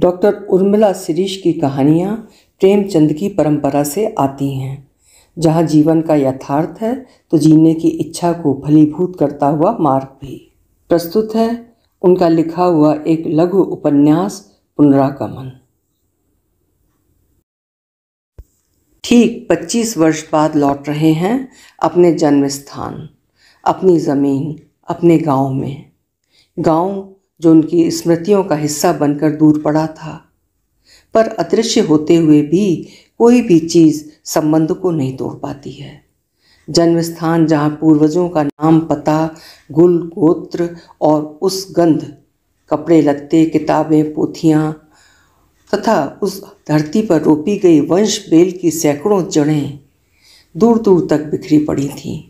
Doctor Urmila Shirish की कहानियाँ प्रेमचंद की परंपरा से आती हैं जहाँ जीवन का यथार्थ है तो जीने की इच्छा को फलीभूत करता हुआ मार्ग भी प्रस्तुत है उनका लिखा हुआ एक लघु उपन्यास पुनरागमन ठीक 25 वर्ष बाद लौट रहे हैं अपने जन्म स्थान अपनी ज़मीन अपने गांव में गांव जो उनकी स्मृतियों का हिस्सा बनकर दूर पड़ा था पर अदृश्य होते हुए भी कोई भी चीज़ संबंध को नहीं तोड़ पाती है जन्म स्थान जहाँ पूर्वजों का नाम पता गुल गोत्र और उस गंध कपड़े लत्ते किताबें पोथियाँ तथा उस धरती पर रोपी गई वंश बेल की सैकड़ों जड़ें दूर दूर तक बिखरी पड़ी थीं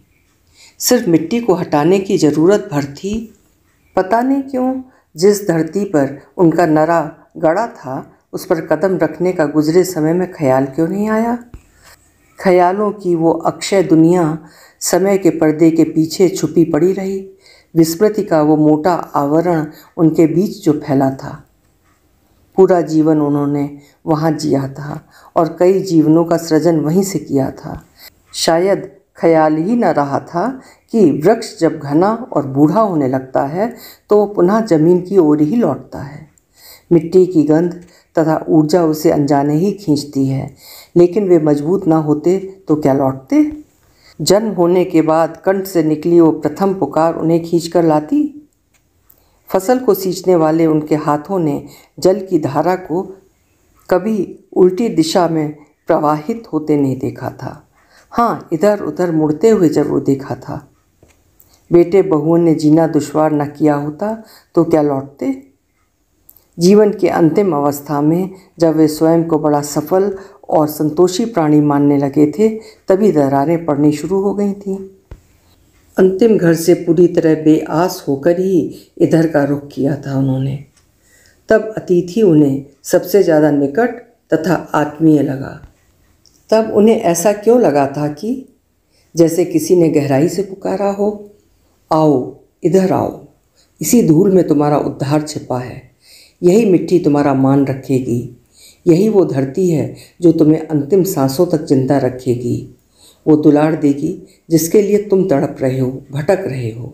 सिर्फ मिट्टी को हटाने की ज़रूरत भर थी पता नहीं क्यों जिस धरती पर उनका नरा गड़ा था उस पर कदम रखने का गुजरे समय में ख्याल क्यों नहीं आया ख्यालों की वो अक्षय दुनिया समय के पर्दे के पीछे छुपी पड़ी रही विस्मृति का वो मोटा आवरण उनके बीच जो फैला था पूरा जीवन उन्होंने वहाँ जिया था और कई जीवनों का सृजन वहीं से किया था शायद ख्याल ही न रहा था कि वृक्ष जब घना और बूढ़ा होने लगता है तो पुनः जमीन की ओर ही लौटता है मिट्टी की गंध तथा ऊर्जा उसे अनजाने ही खींचती है लेकिन वे मजबूत ना होते तो क्या लौटते जन्म होने के बाद कंठ से निकली वो प्रथम पुकार उन्हें खींच कर लाती फसल को सींचने वाले उनके हाथों ने जल की धारा को कभी उल्टी दिशा में प्रवाहित होते नहीं देखा था हाँ इधर उधर मुड़ते हुए जरूर देखा था बेटे बहुओं ने जीना दुश्वार न किया होता तो क्या लौटते जीवन के अंतिम अवस्था में जब वे स्वयं को बड़ा सफल और संतोषी प्राणी मानने लगे थे तभी दरारें पड़नी शुरू हो गई थीं अंतिम घर से पूरी तरह बेआस होकर ही इधर का रुख किया था उन्होंने तब अतिथि उन्हें सबसे ज़्यादा निकट तथा आत्मीय लगा तब उन्हें ऐसा क्यों लगा था कि जैसे किसी ने गहराई से पुकारा हो आओ इधर आओ इसी धूल में तुम्हारा उद्धार छिपा है यही मिट्टी तुम्हारा मान रखेगी यही वो धरती है जो तुम्हें अंतिम सांसों तक जिंदा रखेगी वो दुलार देगी जिसके लिए तुम तड़प रहे हो भटक रहे हो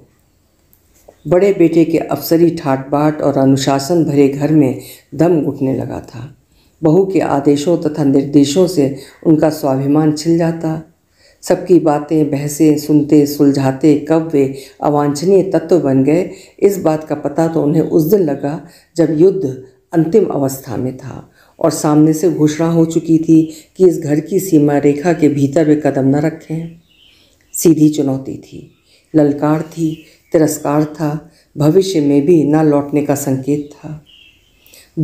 बड़े बेटे के अफसरी ठाट बाट और अनुशासन भरे घर में दम घुटने लगा था बहू के आदेशों तथा निर्देशों से उनका स्वाभिमान छिल जाता सबकी बातें बहसें सुनते सुलझाते कब वे अवांछनीय तत्व बन गए इस बात का पता तो उन्हें उस दिन लगा जब युद्ध अंतिम अवस्था में था और सामने से घोषणा हो चुकी थी कि इस घर की सीमा रेखा के भीतर वे कदम न रखें सीधी चुनौती थी ललकार थी तिरस्कार था भविष्य में भी ना लौटने का संकेत था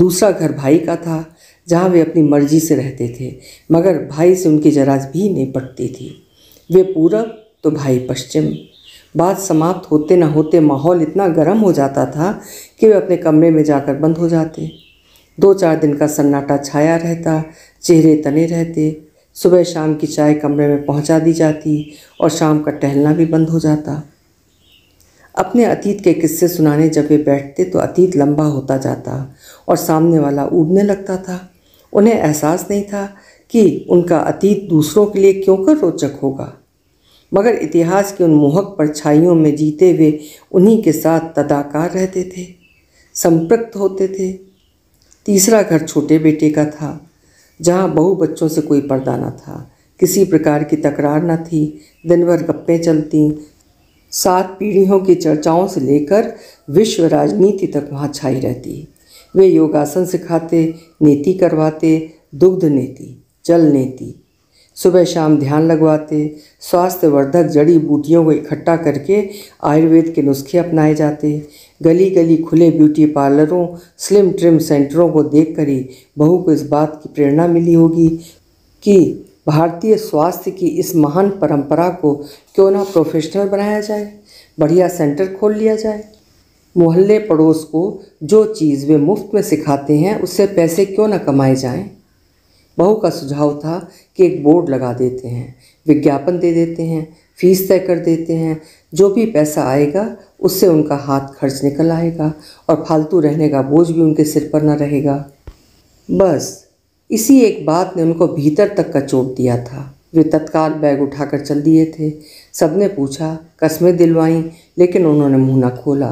दूसरा घर भाई का था जहाँ वे अपनी मर्जी से रहते थे मगर भाई से उनकी जरा भी नहीं पटती थी वे पूरब तो भाई पश्चिम बात समाप्त होते न होते माहौल इतना गर्म हो जाता था कि वे अपने कमरे में जाकर बंद हो जाते दो चार दिन का सन्नाटा छाया रहता चेहरे तने रहते सुबह शाम की चाय कमरे में पहुंचा दी जाती और शाम का टहलना भी बंद हो जाता अपने अतीत के किस्से सुनाने जब वे बैठते तो अतीत लंबा होता जाता और सामने वाला उड़ने लगता था उन्हें एहसास नहीं था कि उनका अतीत दूसरों के लिए क्यों कर रोचक होगा मगर इतिहास की उन मोहक परछाइयों में जीते हुए उन्हीं के साथ तदाकार रहते थे संपृक्त होते थे तीसरा घर छोटे बेटे का था जहाँ बहु बच्चों से कोई पर्दा न था किसी प्रकार की तकरार न थी दिन भर गप्पें चलती सात पीढ़ियों की चर्चाओं से लेकर विश्व राजनीति तक वहाँ छाई रहती वे योगासन सिखाते नीति करवाते दुग्ध नीति जल नीति सुबह शाम ध्यान लगवाते स्वास्थ्यवर्धक जड़ी बूटियों को इकट्ठा करके आयुर्वेद के नुस्खे अपनाए जाते गली गली खुले ब्यूटी पार्लरों स्लिम ट्रिम सेंटरों को देख कर ही बहू को इस बात की प्रेरणा मिली होगी कि भारतीय स्वास्थ्य की इस महान परंपरा को क्यों ना प्रोफेशनल बनाया जाए बढ़िया सेंटर खोल लिया जाए मोहल्ले पड़ोस को जो चीज़ वे मुफ्त में सिखाते हैं उससे पैसे क्यों ना कमाए जाएँ बहू का सुझाव था कि एक बोर्ड लगा देते हैं विज्ञापन दे देते हैं फीस तय कर देते हैं जो भी पैसा आएगा उससे उनका हाथ खर्च निकल आएगा और फालतू रहने का बोझ भी उनके सिर पर ना रहेगा बस इसी एक बात ने उनको भीतर तक का चोट दिया था वे तत्काल बैग उठाकर चल दिए थे सबने पूछा कस्में दिलवाईं लेकिन उन्होंने मुँह न खोला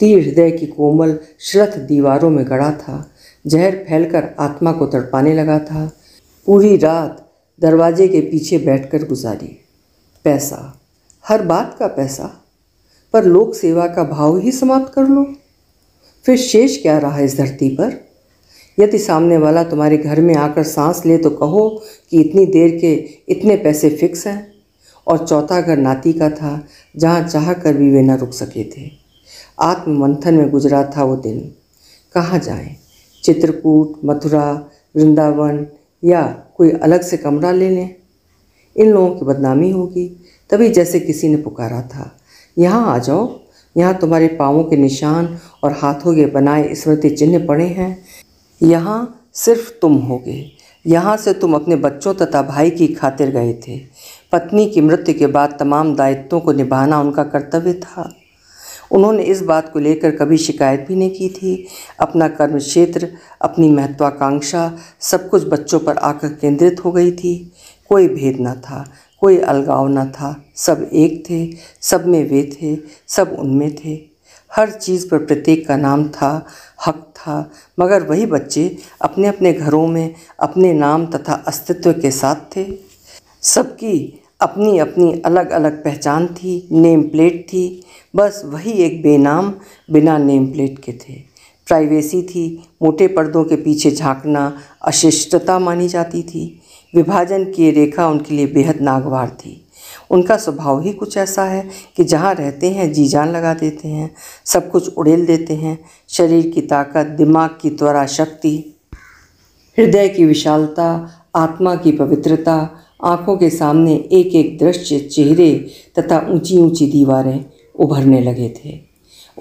तीर हृदय की कोमल श्रथ दीवारों में गड़ा था जहर फैलकर आत्मा को तड़पाने लगा था पूरी रात दरवाजे के पीछे बैठकर गुजारी पैसा हर बात का पैसा पर लोक सेवा का भाव ही समाप्त कर लो फिर शेष क्या रहा इस धरती पर यदि सामने वाला तुम्हारे घर में आकर सांस ले तो कहो कि इतनी देर के इतने पैसे फिक्स हैं और चौथा घर नाती का था जहाँ चाह कर भी वे न रुक सके थे आत्ममंथन में गुजरा था वो दिन कहाँ जाएं चित्रकूट मथुरा वृंदावन या कोई अलग से कमरा ले लें इन लोगों की बदनामी होगी तभी जैसे किसी ने पुकारा था यहाँ आ जाओ यहाँ तुम्हारे पाँवों के निशान और हाथों के बनाए स्मृति चिन्ह पड़े हैं यहाँ सिर्फ तुम होगे यहाँ से तुम अपने बच्चों तथा भाई की खातिर गए थे पत्नी की मृत्यु के बाद तमाम दायित्वों को निभाना उनका कर्तव्य था उन्होंने इस बात को लेकर कभी शिकायत भी नहीं की थी अपना कर्म क्षेत्र अपनी महत्वाकांक्षा सब कुछ बच्चों पर आकर केंद्रित हो गई थी कोई भेद न था कोई अलगाव न था सब एक थे सब में वे थे सब उनमें थे हर चीज़ पर प्रत्येक का नाम था हक था मगर वही बच्चे अपने अपने घरों में अपने नाम तथा अस्तित्व के साथ थे सबकी अपनी अपनी अलग अलग पहचान थी नेम प्लेट थी बस वही एक बेनाम बिना नेम प्लेट के थे प्राइवेसी थी मोटे पर्दों के पीछे झांकना अशिष्टता मानी जाती थी विभाजन की रेखा उनके लिए बेहद नागवार थी उनका स्वभाव ही कुछ ऐसा है कि जहाँ रहते हैं जी जान लगा देते हैं सब कुछ उड़ेल देते हैं शरीर की ताकत दिमाग की त्वरा शक्ति हृदय की विशालता आत्मा की पवित्रता आंखों के सामने एक एक दृश्य चेहरे तथा ऊंची ऊंची दीवारें उभरने लगे थे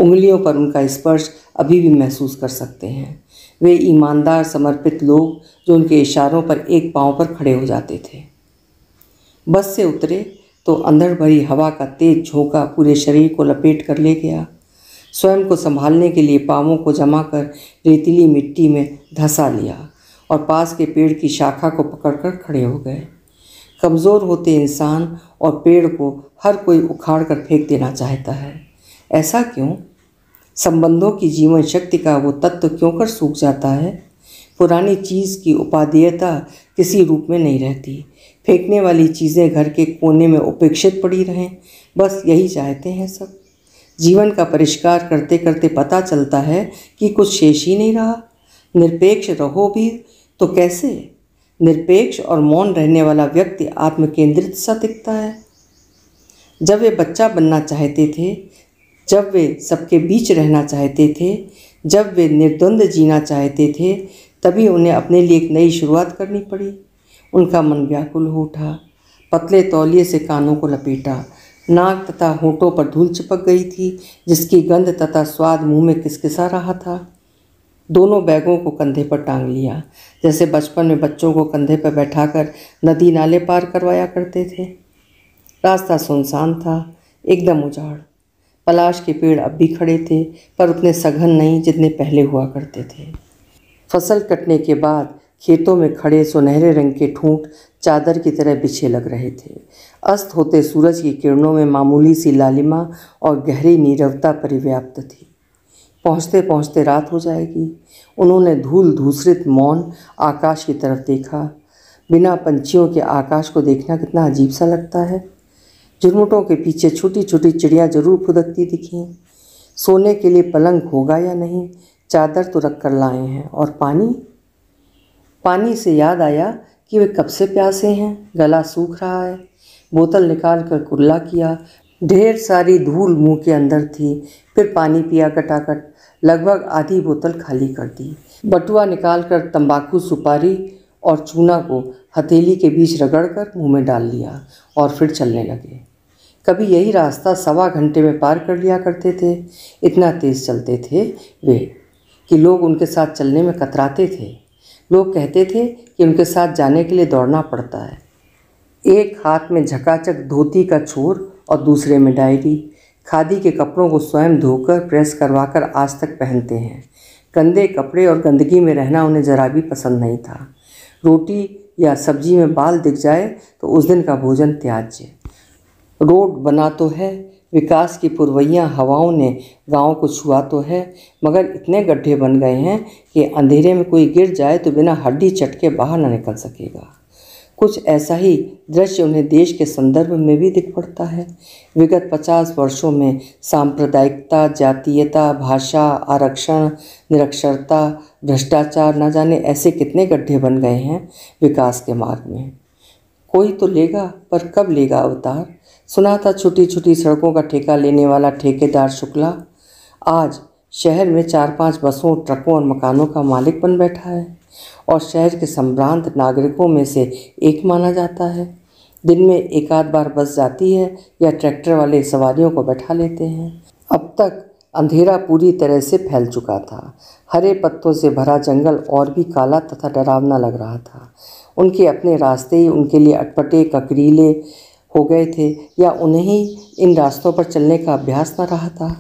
उंगलियों पर उनका स्पर्श अभी भी महसूस कर सकते हैं वे ईमानदार समर्पित लोग जो उनके इशारों पर एक पांव पर खड़े हो जाते थे बस से उतरे तो अंदर भरी हवा का तेज झोंका पूरे शरीर को लपेट कर ले गया स्वयं को संभालने के लिए पावों को जमा कर रेतीली मिट्टी में धंसा लिया और पास के पेड़ की शाखा को पकड़कर खड़े हो गए कमज़ोर होते इंसान और पेड़ को हर कोई उखाड़ कर फेंक देना चाहता है ऐसा क्यों संबंधों की जीवन शक्ति का वो तत्व क्यों कर सूख जाता है पुरानी चीज़ की उपादेयता किसी रूप में नहीं रहती फेंकने वाली चीज़ें घर के कोने में उपेक्षित पड़ी रहें बस यही चाहते हैं सब जीवन का परिष्कार करते करते पता चलता है कि कुछ शेष ही नहीं रहा निरपेक्ष रहो भी तो कैसे निरपेक्ष और मौन रहने वाला व्यक्ति आत्मकेंद्रित सा दिखता है जब वे बच्चा बनना चाहते थे जब वे सबके बीच रहना चाहते थे जब वे निर्द्वंद जीना चाहते थे तभी उन्हें अपने लिए एक नई शुरुआत करनी पड़ी उनका मन व्याकुल हो उठा पतले तौलिए से कानों को लपेटा नाक तथा होठों पर धूल चिपक गई थी जिसकी गंध तथा स्वाद मुंह में किसकिसा रहा था दोनों बैगों को कंधे पर टांग लिया जैसे बचपन में बच्चों को कंधे पर बैठाकर नदी नाले पार करवाया करते थे रास्ता सुनसान था एकदम उजाड़ पलाश के पेड़ अब भी खड़े थे पर उतने सघन नहीं जितने पहले हुआ करते थे फसल कटने के बाद खेतों में खड़े सुनहरे रंग के ठूंठ चादर की तरह बिछे लग रहे थे अस्त होते सूरज की किरणों में मामूली सी लालिमा और गहरी नीरवता परिव्याप्त थी पहुँचते पहुँचते रात हो जाएगी उन्होंने धूल धूसरित मौन आकाश की तरफ देखा बिना पंछियों के आकाश को देखना कितना अजीब सा लगता है झुरमुटों के पीछे छोटी छोटी चिड़िया जरूर फुदकती दिखी सोने के लिए पलंग होगा या नहीं चादर तो रख कर लाए हैं और पानी पानी से याद आया कि वे कब से प्यासे हैं गला सूख रहा है बोतल निकाल कर कुल्ला किया ढेर सारी धूल मुंह के अंदर थी फिर पानी पिया कटाकट लगभग आधी बोतल खाली कर दी बटुआ निकालकर तंबाकू सुपारी और चूना को हथेली के बीच रगड़कर मुंह में डाल लिया और फिर चलने लगे कभी यही रास्ता सवा घंटे में पार कर लिया करते थे इतना तेज़ चलते थे वे कि लोग उनके साथ चलने में कतराते थे लोग कहते थे कि उनके साथ जाने के लिए दौड़ना पड़ता है एक हाथ में झकाचक धोती का छोर और दूसरे में डायरी खादी के कपड़ों को स्वयं धोकर प्रेस करवाकर आज तक पहनते हैं गंदे कपड़े और गंदगी में रहना उन्हें ज़रा भी पसंद नहीं था रोटी या सब्जी में बाल दिख जाए तो उस दिन का भोजन त्याज्य रोड बना तो है विकास की पुरवैया हवाओं ने गांव को छुआ तो है मगर इतने गड्ढे बन गए हैं कि अंधेरे में कोई गिर जाए तो बिना हड्डी चटके बाहर न निकल सकेगा कुछ ऐसा ही दृश्य उन्हें देश के संदर्भ में भी दिख पड़ता है विगत पचास वर्षों में सांप्रदायिकता जातीयता भाषा आरक्षण निरक्षरता भ्रष्टाचार न जाने ऐसे कितने गड्ढे बन गए हैं विकास के मार्ग में कोई तो लेगा पर कब लेगा अवतार सुना था छोटी छोटी सड़कों का ठेका लेने वाला ठेकेदार शुक्ला आज शहर में चार पांच बसों ट्रकों और मकानों का मालिक बन बैठा है और शहर के संभ्रांत नागरिकों में से एक माना जाता है दिन में एक आध बार बस जाती है या ट्रैक्टर वाले सवारियों को बैठा लेते हैं अब तक अंधेरा पूरी तरह से फैल चुका था हरे पत्तों से भरा जंगल और भी काला तथा डरावना लग रहा था उनके अपने रास्ते ही उनके लिए अटपटे ककरीले हो गए थे या उन्हें इन रास्तों पर चलने का अभ्यास न रहा था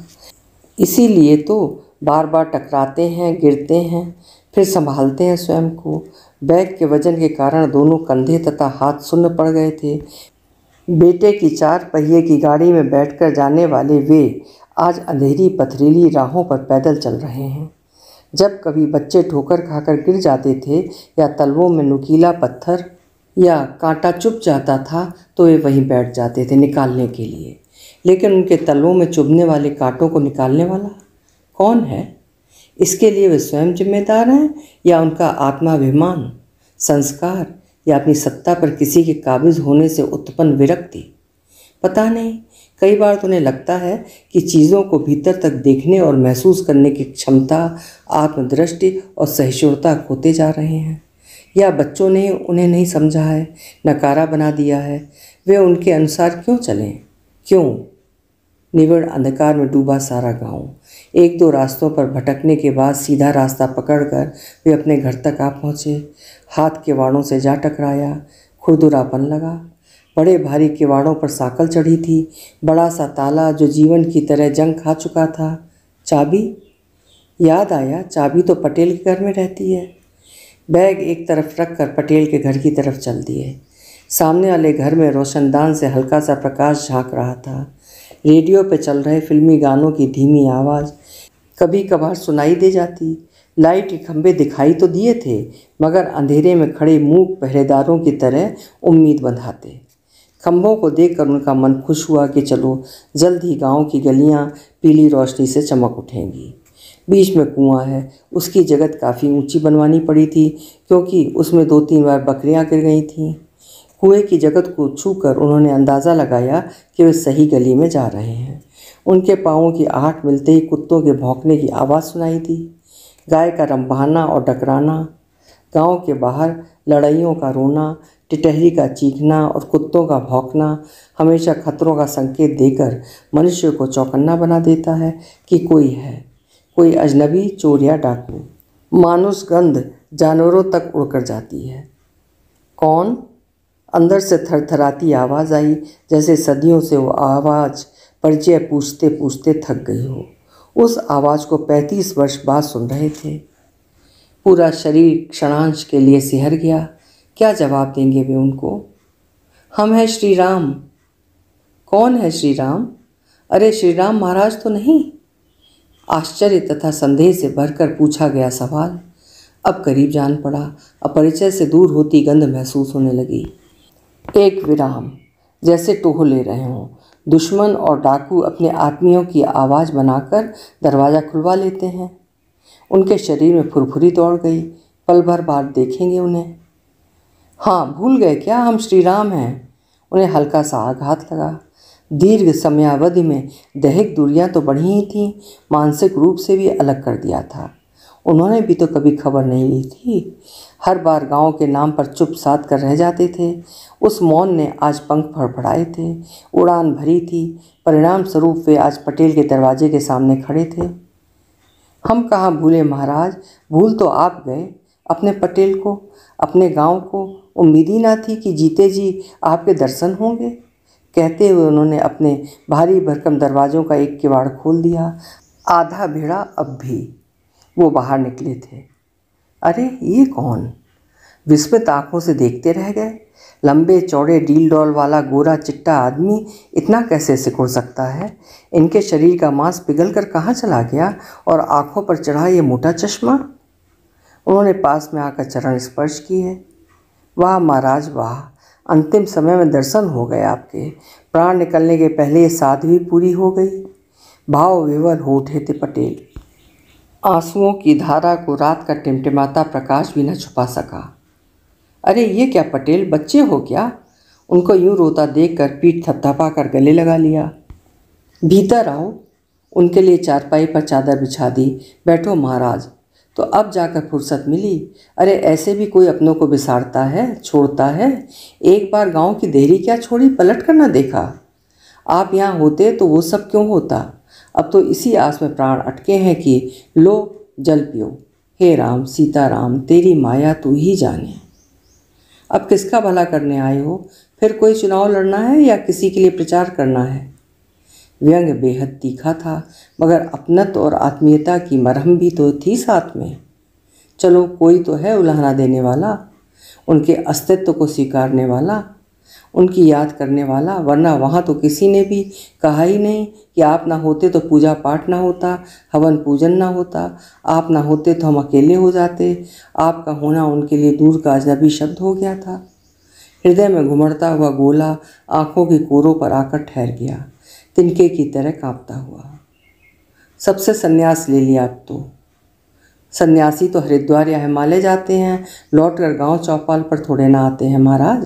इसीलिए तो बार बार टकराते हैं गिरते हैं फिर संभालते हैं स्वयं को बैग के वजन के कारण दोनों कंधे तथा हाथ सुन्न पड़ गए थे बेटे की चार पहिए की गाड़ी में बैठकर जाने वाले वे आज अंधेरी पथरीली राहों पर पैदल चल रहे हैं जब कभी बच्चे ठोकर खाकर गिर जाते थे या तलवों में नुकीला पत्थर या कांटा चुप जाता था तो वे वहीं बैठ जाते थे निकालने के लिए लेकिन उनके तलवों में चुभने वाले कांटों को निकालने वाला कौन है इसके लिए वे स्वयं जिम्मेदार हैं या उनका आत्माभिमान संस्कार या अपनी सत्ता पर किसी के काबिज होने से उत्पन्न विरक्ति पता नहीं कई बार तो उन्हें लगता है कि चीज़ों को भीतर तक देखने और महसूस करने की क्षमता आत्मदृष्टि और सहिष्णुता खोते जा रहे हैं या बच्चों ने उन्हें नहीं समझा है नकारा बना दिया है वे उनके अनुसार क्यों चलें क्यों निवड़ अंधकार में डूबा सारा गांव एक दो रास्तों पर भटकने के बाद सीधा रास्ता पकड़कर वे अपने घर तक आ पहुँचे हाथ किवाड़ों से जा टकराया खुरदुरापन लगा बड़े भारी किवाड़ों पर साकल चढ़ी थी बड़ा सा ताला जो जीवन की तरह जंग खा चुका था चाबी याद आया चाबी तो पटेल के घर में रहती है बैग एक तरफ रख कर पटेल के घर की तरफ चल दिए सामने वाले घर में रोशनदान से हल्का सा प्रकाश झांक रहा था रेडियो पर चल रहे फिल्मी गानों की धीमी आवाज़ कभी कभार सुनाई दे जाती लाइट के खंभे दिखाई तो दिए थे मगर अंधेरे में खड़े मूक पहरेदारों की तरह उम्मीद बंधाते खंभों को देखकर उनका मन खुश हुआ कि चलो जल्द ही गांव की गलियां पीली रोशनी से चमक उठेंगी बीच में कुआं है उसकी जगत काफ़ी ऊंची बनवानी पड़ी थी क्योंकि उसमें दो तीन बार बकरियां गिर गई थीं कुएं की जगत को छूकर उन्होंने अंदाज़ा लगाया कि वे सही गली में जा रहे हैं उनके पाँवों की आहट मिलते ही कुत्तों के भौंकने की आवाज़ सुनाई दी गाय का रंभाना और डकराना गांव के बाहर लड़ाइयों का रोना टिटहरी का चीखना और कुत्तों का भौंकना हमेशा खतरों का संकेत देकर मनुष्य को चौकन्ना बना देता है कि कोई है कोई अजनबी चोर या डाकू मानुष गंध जानवरों तक उड़कर जाती है कौन अंदर से थरथराती आवाज़ आई जैसे सदियों से वो आवाज़ परिचय पूछते पूछते थक गई हो उस आवाज़ को पैंतीस वर्ष बाद सुन रहे थे पूरा शरीर क्षणांश के लिए सिहर गया क्या जवाब देंगे वे उनको हम हैं श्री राम कौन है श्री राम अरे श्री राम महाराज तो नहीं आश्चर्य तथा संदेह से भरकर पूछा गया सवाल अब करीब जान पड़ा अपरिचय से दूर होती गंध महसूस होने लगी एक विराम जैसे टोह ले रहे हों दुश्मन और डाकू अपने आदमियों की आवाज़ बनाकर दरवाज़ा खुलवा लेते हैं उनके शरीर में फुरफुरी दौड़ गई पल भर बाद देखेंगे उन्हें हाँ भूल गए क्या हम श्री राम हैं उन्हें हल्का सा आघात लगा दीर्घ समयावधि में दैहिक दूरियां तो बढ़ी ही थीं मानसिक रूप से भी अलग कर दिया था उन्होंने भी तो कभी खबर नहीं ली थी हर बार गांव के नाम पर चुप साध कर रह जाते थे उस मौन ने आज पंख फड़फड़ाए थे उड़ान भरी थी परिणाम स्वरूप वे आज पटेल के दरवाजे के सामने खड़े थे हम कहाँ भूले महाराज भूल तो आप गए अपने पटेल को अपने गांव को उम्मीद ही ना थी कि जीते जी आपके दर्शन होंगे कहते हुए उन्होंने अपने भारी भरकम दरवाज़ों का एक किवाड़ खोल दिया आधा भिड़ा अब भी वो बाहर निकले थे अरे ये कौन विस्मित आंखों से देखते रह गए लंबे चौड़े डील डॉल वाला गोरा चिट्टा आदमी इतना कैसे सिकुड़ सकता है इनके शरीर का मांस पिघल कर कहाँ चला गया और आँखों पर चढ़ा ये मोटा चश्मा उन्होंने पास में आकर चरण स्पर्श किए वाह महाराज वाह अंतिम समय में दर्शन हो गए आपके प्राण निकलने के पहले ये साधवी पूरी हो गई भाव विवल हो उठे थे पटेल आंसुओं की धारा को रात का टिमटिमाता प्रकाश भी न छुपा सका अरे ये क्या पटेल बच्चे हो क्या उनको यूं रोता देख कर पीठ थपथपा कर गले लगा लिया भीतर आओ उनके लिए चारपाई पर चादर बिछा दी बैठो महाराज तो अब जाकर फुर्सत मिली अरे ऐसे भी कोई अपनों को बिसारता है छोड़ता है एक बार गांव की देहरी क्या छोड़ी पलट कर ना देखा आप यहाँ होते तो वो सब क्यों होता अब तो इसी आस में प्राण अटके हैं कि लो जल पियो हे राम सीता राम तेरी माया तू ही जाने अब किसका भला करने आए हो फिर कोई चुनाव लड़ना है या किसी के लिए प्रचार करना है व्यंग बेहद तीखा था मगर अपनत और आत्मीयता की मरहम भी तो थी साथ में चलो कोई तो है उल्हना देने वाला उनके अस्तित्व को स्वीकारने वाला उनकी याद करने वाला वरना वहाँ तो किसी ने भी कहा ही नहीं कि आप ना होते तो पूजा पाठ ना होता हवन पूजन ना होता आप ना होते तो हम अकेले हो जाते आपका होना उनके लिए दूर का अजनबी शब्द हो गया था हृदय में घुमड़ता हुआ गोला आँखों के कोरों पर आकर ठहर गया तिनके की तरह कांपता हुआ सबसे संन्यास ले लिया अब तो सन्यासी तो हरिद्वार या हिमालय जाते हैं लौट कर गाँव चौपाल पर थोड़े ना आते हैं महाराज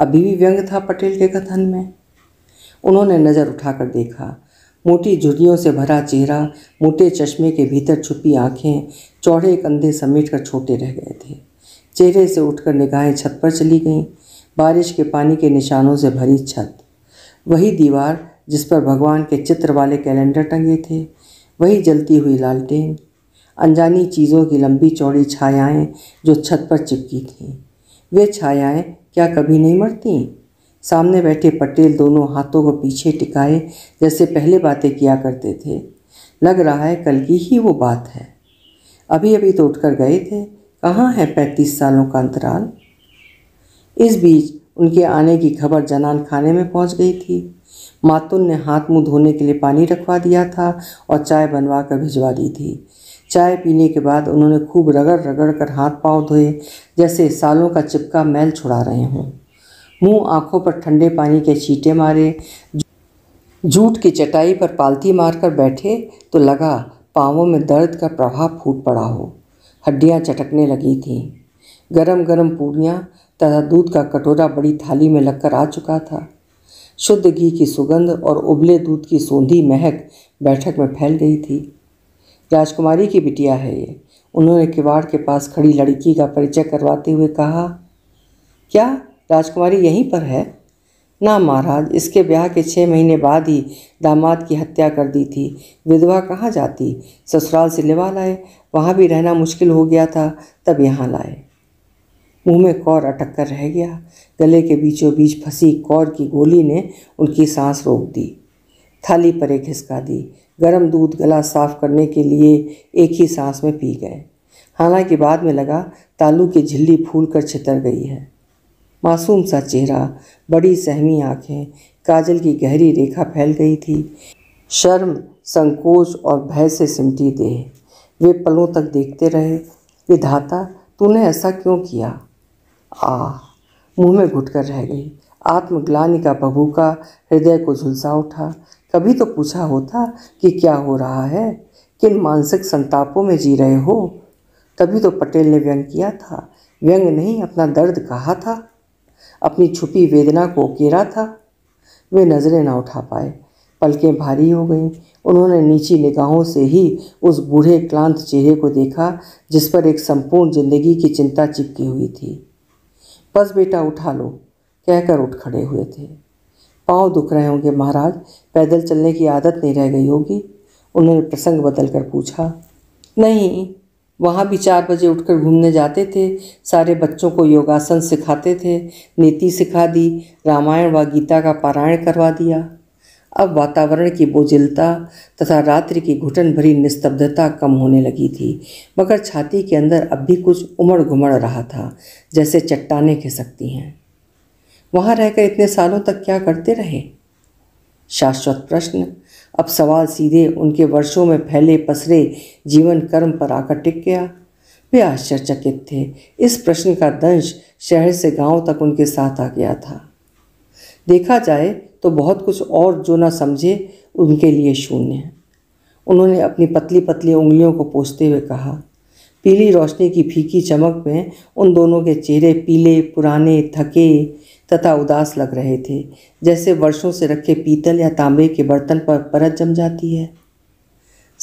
अभी भी व्यंग था पटेल के कथन में उन्होंने नज़र उठाकर देखा मोटी झुरियों से भरा चेहरा मोटे चश्मे के भीतर छुपी आंखें चौड़े कंधे समेट कर छोटे रह गए थे चेहरे से उठकर निगाहें छत पर चली गईं बारिश के पानी के निशानों से भरी छत वही दीवार जिस पर भगवान के चित्र वाले कैलेंडर टंगे थे वही जलती हुई लालटेन अनजानी चीज़ों की लंबी चौड़ी छायाएं जो छत पर चिपकी थीं वे छायाएं क्या कभी नहीं मरती सामने बैठे पटेल दोनों हाथों को पीछे टिकाए जैसे पहले बातें किया करते थे लग रहा है कल की ही वो बात है अभी अभी तो उठकर गए थे कहाँ है पैंतीस सालों का अंतराल इस बीच उनके आने की खबर जनान खाने में पहुंच गई थी मातुन ने हाथ मुंह धोने के लिए पानी रखवा दिया था और चाय बनवा कर भिजवा दी थी चाय पीने के बाद उन्होंने खूब रगड़ रगड़ कर हाथ पाँव धोए जैसे सालों का चिपका मैल छुड़ा रहे हों मुंह आंखों पर ठंडे पानी के छीटे मारे जूट की चटाई पर पालती मारकर बैठे तो लगा पाँवों में दर्द का प्रभाव फूट पड़ा हो हड्डियाँ चटकने लगी थीं गरम गरम पूड़ियाँ तथा दूध का कटोरा बड़ी थाली में लगकर आ चुका था शुद्ध घी की सुगंध और उबले दूध की सौंधी महक बैठक में फैल गई थी राजकुमारी की बिटिया है ये उन्होंने किवाड़ के पास खड़ी लड़की का परिचय करवाते हुए कहा क्या राजकुमारी यहीं पर है ना महाराज इसके ब्याह के छः महीने बाद ही दामाद की हत्या कर दी थी विधवा कहाँ जाती ससुराल से लेवा लाए वहाँ भी रहना मुश्किल हो गया था तब यहाँ लाए मुंह में कौर अटक कर रह गया गले के बीचों बीच फंसी कौर की गोली ने उनकी सांस रोक दी थाली पर एक हिसका दी गर्म दूध गला साफ करने के लिए एक ही सांस में पी गए हालांकि बाद में लगा तालू की झिल्ली फूल कर छितर गई है मासूम सा चेहरा बड़ी सहमी आंखें काजल की गहरी रेखा फैल गई थी शर्म संकोच और भय से सिमटी देह वे पलों तक देखते रहे विधाता तूने ऐसा क्यों किया आ मुंह में घुटकर रह गई आत्मग्लानी का बबूका हृदय को झुलसा उठा कभी तो पूछा होता कि क्या हो रहा है किन मानसिक संतापों में जी रहे हो तभी तो पटेल ने व्यंग किया था व्यंग नहीं अपना दर्द कहा था अपनी छुपी वेदना को उकेरा था वे नज़रें ना उठा पाए पलकें भारी हो गईं उन्होंने नीची निगाहों से ही उस बूढ़े क्लांत चेहरे को देखा जिस पर एक संपूर्ण जिंदगी की चिंता चिपकी हुई थी बस बेटा उठा लो कहकर उठ खड़े हुए थे पाँव दुख रहे होंगे महाराज पैदल चलने की आदत नहीं रह गई होगी उन्होंने प्रसंग बदल कर पूछा नहीं वहाँ भी चार बजे उठकर घूमने जाते थे सारे बच्चों को योगासन सिखाते थे नीति सिखा दी रामायण व गीता का पारायण करवा दिया अब वातावरण की बोझिलता तथा रात्रि की घुटन भरी निस्तब्धता कम होने लगी थी मगर छाती के अंदर अब भी कुछ उमड़ घुमड़ रहा था जैसे चट्टाने खिसकती हैं वहाँ रहकर इतने सालों तक क्या करते रहे शाश्वत प्रश्न अब सवाल सीधे उनके वर्षों में फैले पसरे जीवन कर्म पर आकर टिक गया वे आश्चर्यचकित थे इस प्रश्न का दंश शहर से गांव तक उनके साथ आ गया था देखा जाए तो बहुत कुछ और जो ना समझे उनके लिए शून्य है उन्होंने अपनी पतली पतली उंगलियों को पोसते हुए कहा पीली रोशनी की फीकी चमक में उन दोनों के चेहरे पीले पुराने थके तथा उदास लग रहे थे जैसे वर्षों से रखे पीतल या तांबे के बर्तन पर परत जम जाती है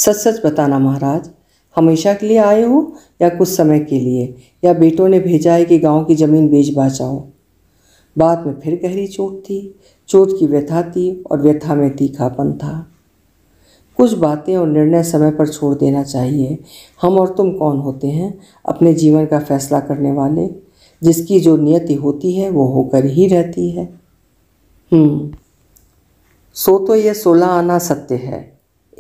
सच सच बताना महाराज हमेशा के लिए आए हो या कुछ समय के लिए या बेटों ने भेजा है कि गांव की ज़मीन बेच बाचाओ बाद में फिर गहरी चोट थी चोट की व्यथा थी और व्यथा में तीखापन था कुछ बातें और निर्णय समय पर छोड़ देना चाहिए हम और तुम कौन होते हैं अपने जीवन का फैसला करने वाले जिसकी जो नियति होती है वो होकर ही रहती है हम्म। सो तो ये सोलह आना सत्य है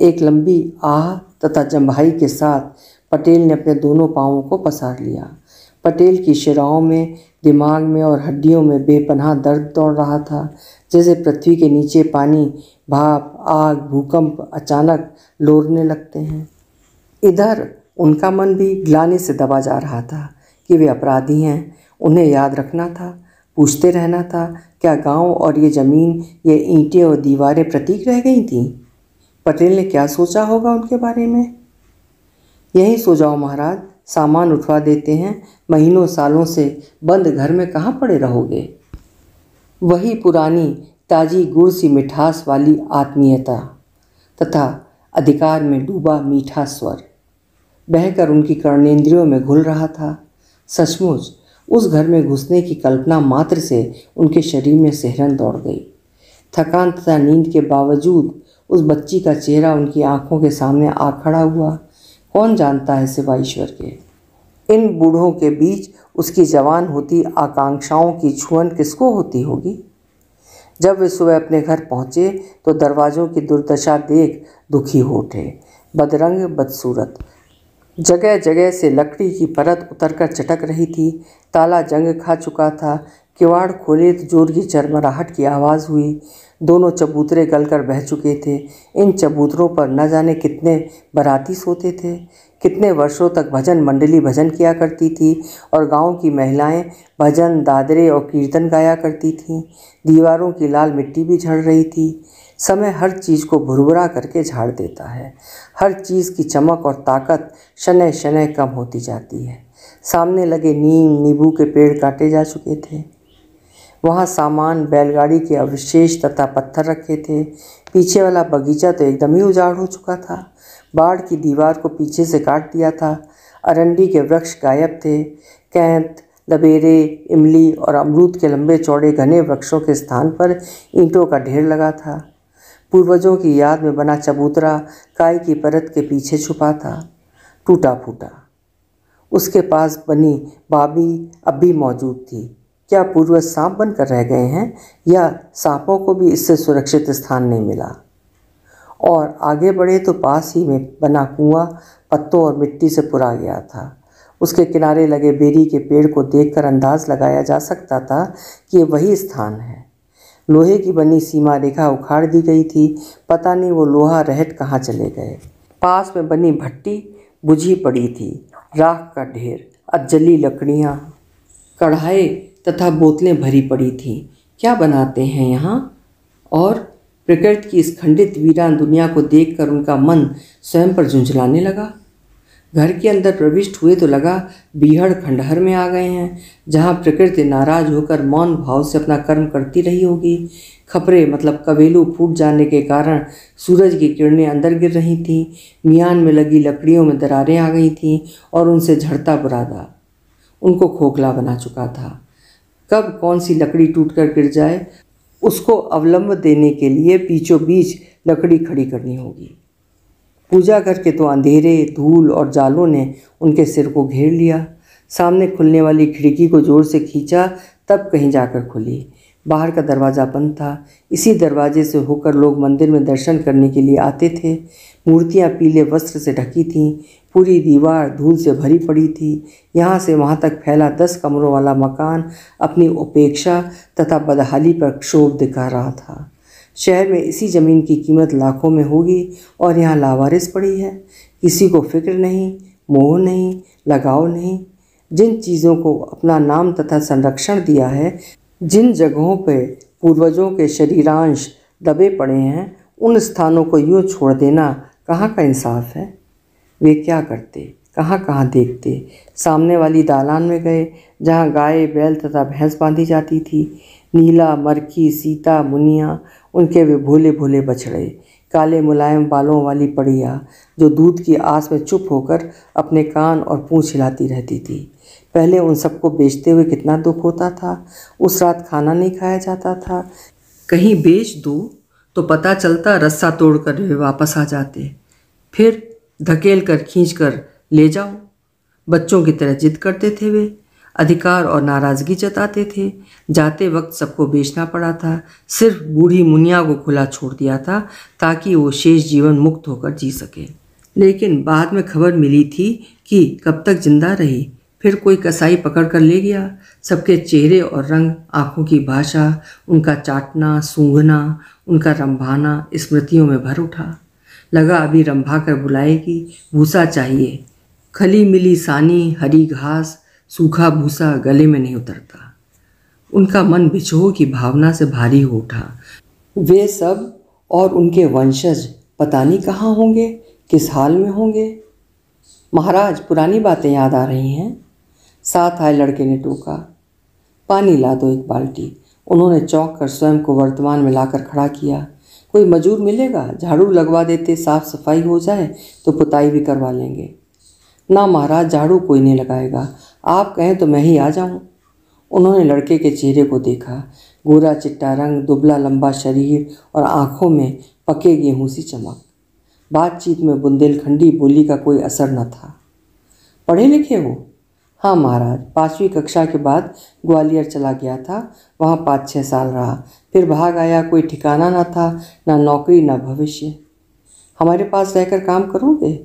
एक लंबी आह तथा जम्भाई के साथ पटेल ने अपने दोनों पाँवों को पसार लिया पटेल की शिराओं में दिमाग में और हड्डियों में बेपनाह दर्द दौड़ रहा था जैसे पृथ्वी के नीचे पानी भाप आग भूकंप अचानक लोरने लगते हैं इधर उनका मन भी ग्लानी से दबा जा रहा था कि वे अपराधी हैं उन्हें याद रखना था पूछते रहना था क्या गांव और ये ज़मीन ये ईंटें और दीवारें प्रतीक रह गई थीं पटेल ने क्या सोचा होगा उनके बारे में यही सो जाओ महाराज सामान उठवा देते हैं महीनों सालों से बंद घर में कहाँ पड़े रहोगे वही पुरानी ताजी गुड़ सी मिठास वाली आत्मीयता तथा अधिकार में डूबा मीठा स्वर बहकर उनकी कर्णेंद्रियों में घुल रहा था सचमुच उस घर में घुसने की कल्पना मात्र से उनके शरीर में सेहरन दौड़ गई थकान तथा नींद के बावजूद उस बच्ची का चेहरा उनकी आंखों के सामने आ खड़ा हुआ कौन जानता है सिवा ईश्वर के इन बूढ़ों के बीच उसकी जवान होती आकांक्षाओं की छुअन किसको होती होगी जब वे सुबह अपने घर पहुँचे तो दरवाज़ों की दुर्दशा देख दुखी हो उठे बदरंग बदसूरत जगह जगह से लकड़ी की परत उतरकर चटक रही थी ताला जंग खा चुका था किवाड़ खोले तो जोर की चरमराहट की आवाज़ हुई दोनों चबूतरे गलकर बह चुके थे इन चबूतरों पर न जाने कितने बराती सोते थे कितने वर्षों तक भजन मंडली भजन किया करती थी और गांव की महिलाएं भजन दादरे और कीर्तन गाया करती थीं दीवारों की लाल मिट्टी भी झड़ रही थी समय हर चीज़ को भुरभुरा करके झाड़ देता है हर चीज़ की चमक और ताकत शनय शनय कम होती जाती है सामने लगे नीम नींबू के पेड़ काटे जा चुके थे वहाँ सामान बैलगाड़ी के अवशेष तथा पत्थर रखे थे पीछे वाला बगीचा तो एकदम ही उजाड़ हो चुका था बाढ़ की दीवार को पीछे से काट दिया था अरंडी के वृक्ष गायब थे कैंत दबेरे इमली और अमरूद के लंबे चौड़े घने वृक्षों के स्थान पर ईंटों का ढेर लगा था पूर्वजों की याद में बना चबूतरा काय की परत के पीछे छुपा था टूटा फूटा उसके पास बनी बाबी अब भी मौजूद थी क्या पूर्वज सांप बनकर रह गए हैं या सांपों को भी इससे सुरक्षित स्थान नहीं मिला और आगे बढ़े तो पास ही में बना कुआं पत्तों और मिट्टी से पुरा गया था उसके किनारे लगे बेरी के पेड़ को देखकर अंदाज लगाया जा सकता था कि ये वही स्थान है लोहे की बनी सीमा रेखा उखाड़ दी गई थी पता नहीं वो लोहा रहट कहाँ चले गए पास में बनी भट्टी बुझी पड़ी थी राख का ढेर अजली लकड़ियाँ कढ़ाए तथा बोतलें भरी पड़ी थीं क्या बनाते हैं यहाँ और प्रकृति की इस खंडित वीरान दुनिया को देखकर उनका मन स्वयं पर झुंझलाने लगा घर के अंदर प्रविष्ट हुए तो लगा बीहड़ खंडहर में आ गए हैं जहाँ प्रकृति नाराज होकर मौन भाव से अपना कर्म करती रही होगी खपरे मतलब कबेलू फूट जाने के कारण सूरज की किरणें अंदर गिर रही थीं मियान में लगी लकड़ियों में दरारें आ गई थीं और उनसे झड़ता बुरादा उनको खोखला बना चुका था कब कौन सी लकड़ी टूट कर गिर जाए उसको अवलंब देने के लिए बीचों बीच लकड़ी खड़ी करनी होगी पूजा करके तो अंधेरे धूल और जालों ने उनके सिर को घेर लिया सामने खुलने वाली खिड़की को जोर से खींचा तब कहीं जाकर खुली बाहर का दरवाज़ा बंद था इसी दरवाजे से होकर लोग मंदिर में दर्शन करने के लिए आते थे मूर्तियाँ पीले वस्त्र से ढकी थीं पूरी दीवार धूल से भरी पड़ी थी यहाँ से वहाँ तक फैला दस कमरों वाला मकान अपनी उपेक्षा तथा बदहाली पर क्षोभ दिखा रहा था शहर में इसी ज़मीन की कीमत लाखों में होगी और यहाँ लावारिस पड़ी है किसी को फिक्र नहीं मोह नहीं लगाव नहीं जिन चीज़ों को अपना नाम तथा संरक्षण दिया है जिन जगहों पर पूर्वजों के शरीरांश दबे पड़े हैं उन स्थानों को यूँ छोड़ देना कहाँ का इंसाफ है वे क्या करते कहाँ कहाँ देखते सामने वाली दालान में गए जहाँ गाय बैल तथा भैंस बांधी जाती थी नीला मरखी सीता मुनिया उनके वे भूले भूले बछड़े काले मुलायम बालों वाली पड़िया जो दूध की आस में चुप होकर अपने कान और पूँछ हिलाती रहती थी पहले उन सबको बेचते हुए कितना दुख होता था उस रात खाना नहीं खाया जाता था कहीं बेच दो तो पता चलता रस्सा तोड़ कर वे वापस आ जाते फिर धकेल कर खींच कर ले जाओ बच्चों की तरह जिद करते थे वे अधिकार और नाराज़गी जताते थे जाते वक्त सबको बेचना पड़ा था सिर्फ बूढ़ी मुनिया को खुला छोड़ दिया था ताकि वो शेष जीवन मुक्त होकर जी सके लेकिन बाद में खबर मिली थी कि कब तक जिंदा रही फिर कोई कसाई पकड़ कर ले गया सबके चेहरे और रंग आँखों की भाषा उनका चाटना सूंघना उनका रंभाना स्मृतियों में भर उठा लगा अभी रंभा कर बुलाएगी भूसा चाहिए खली मिली सानी हरी घास सूखा भूसा गले में नहीं उतरता उनका मन बिछोह की भावना से भारी हो उठा वे सब और उनके वंशज पता नहीं कहाँ होंगे किस हाल में होंगे महाराज पुरानी बातें याद आ रही हैं साथ आए लड़के ने टोका पानी ला दो एक बाल्टी उन्होंने चौंक कर स्वयं को वर्तमान में लाकर खड़ा किया कोई मजूर मिलेगा झाड़ू लगवा देते साफ सफाई हो जाए तो पुताई भी करवा लेंगे ना महाराज झाड़ू कोई नहीं लगाएगा आप कहें तो मैं ही आ जाऊं उन्होंने लड़के के चेहरे को देखा गोरा चिट्टा रंग दुबला लंबा शरीर और आंखों में पके गेहूँ सी चमक बातचीत में बुंदेलखंडी बोली का कोई असर न था पढ़े लिखे हो हाँ महाराज पाँचवीं कक्षा के बाद ग्वालियर चला गया था वहाँ पाँच छः साल रहा फिर भाग आया कोई ठिकाना ना था ना नौकरी ना भविष्य हमारे पास रहकर काम करोगे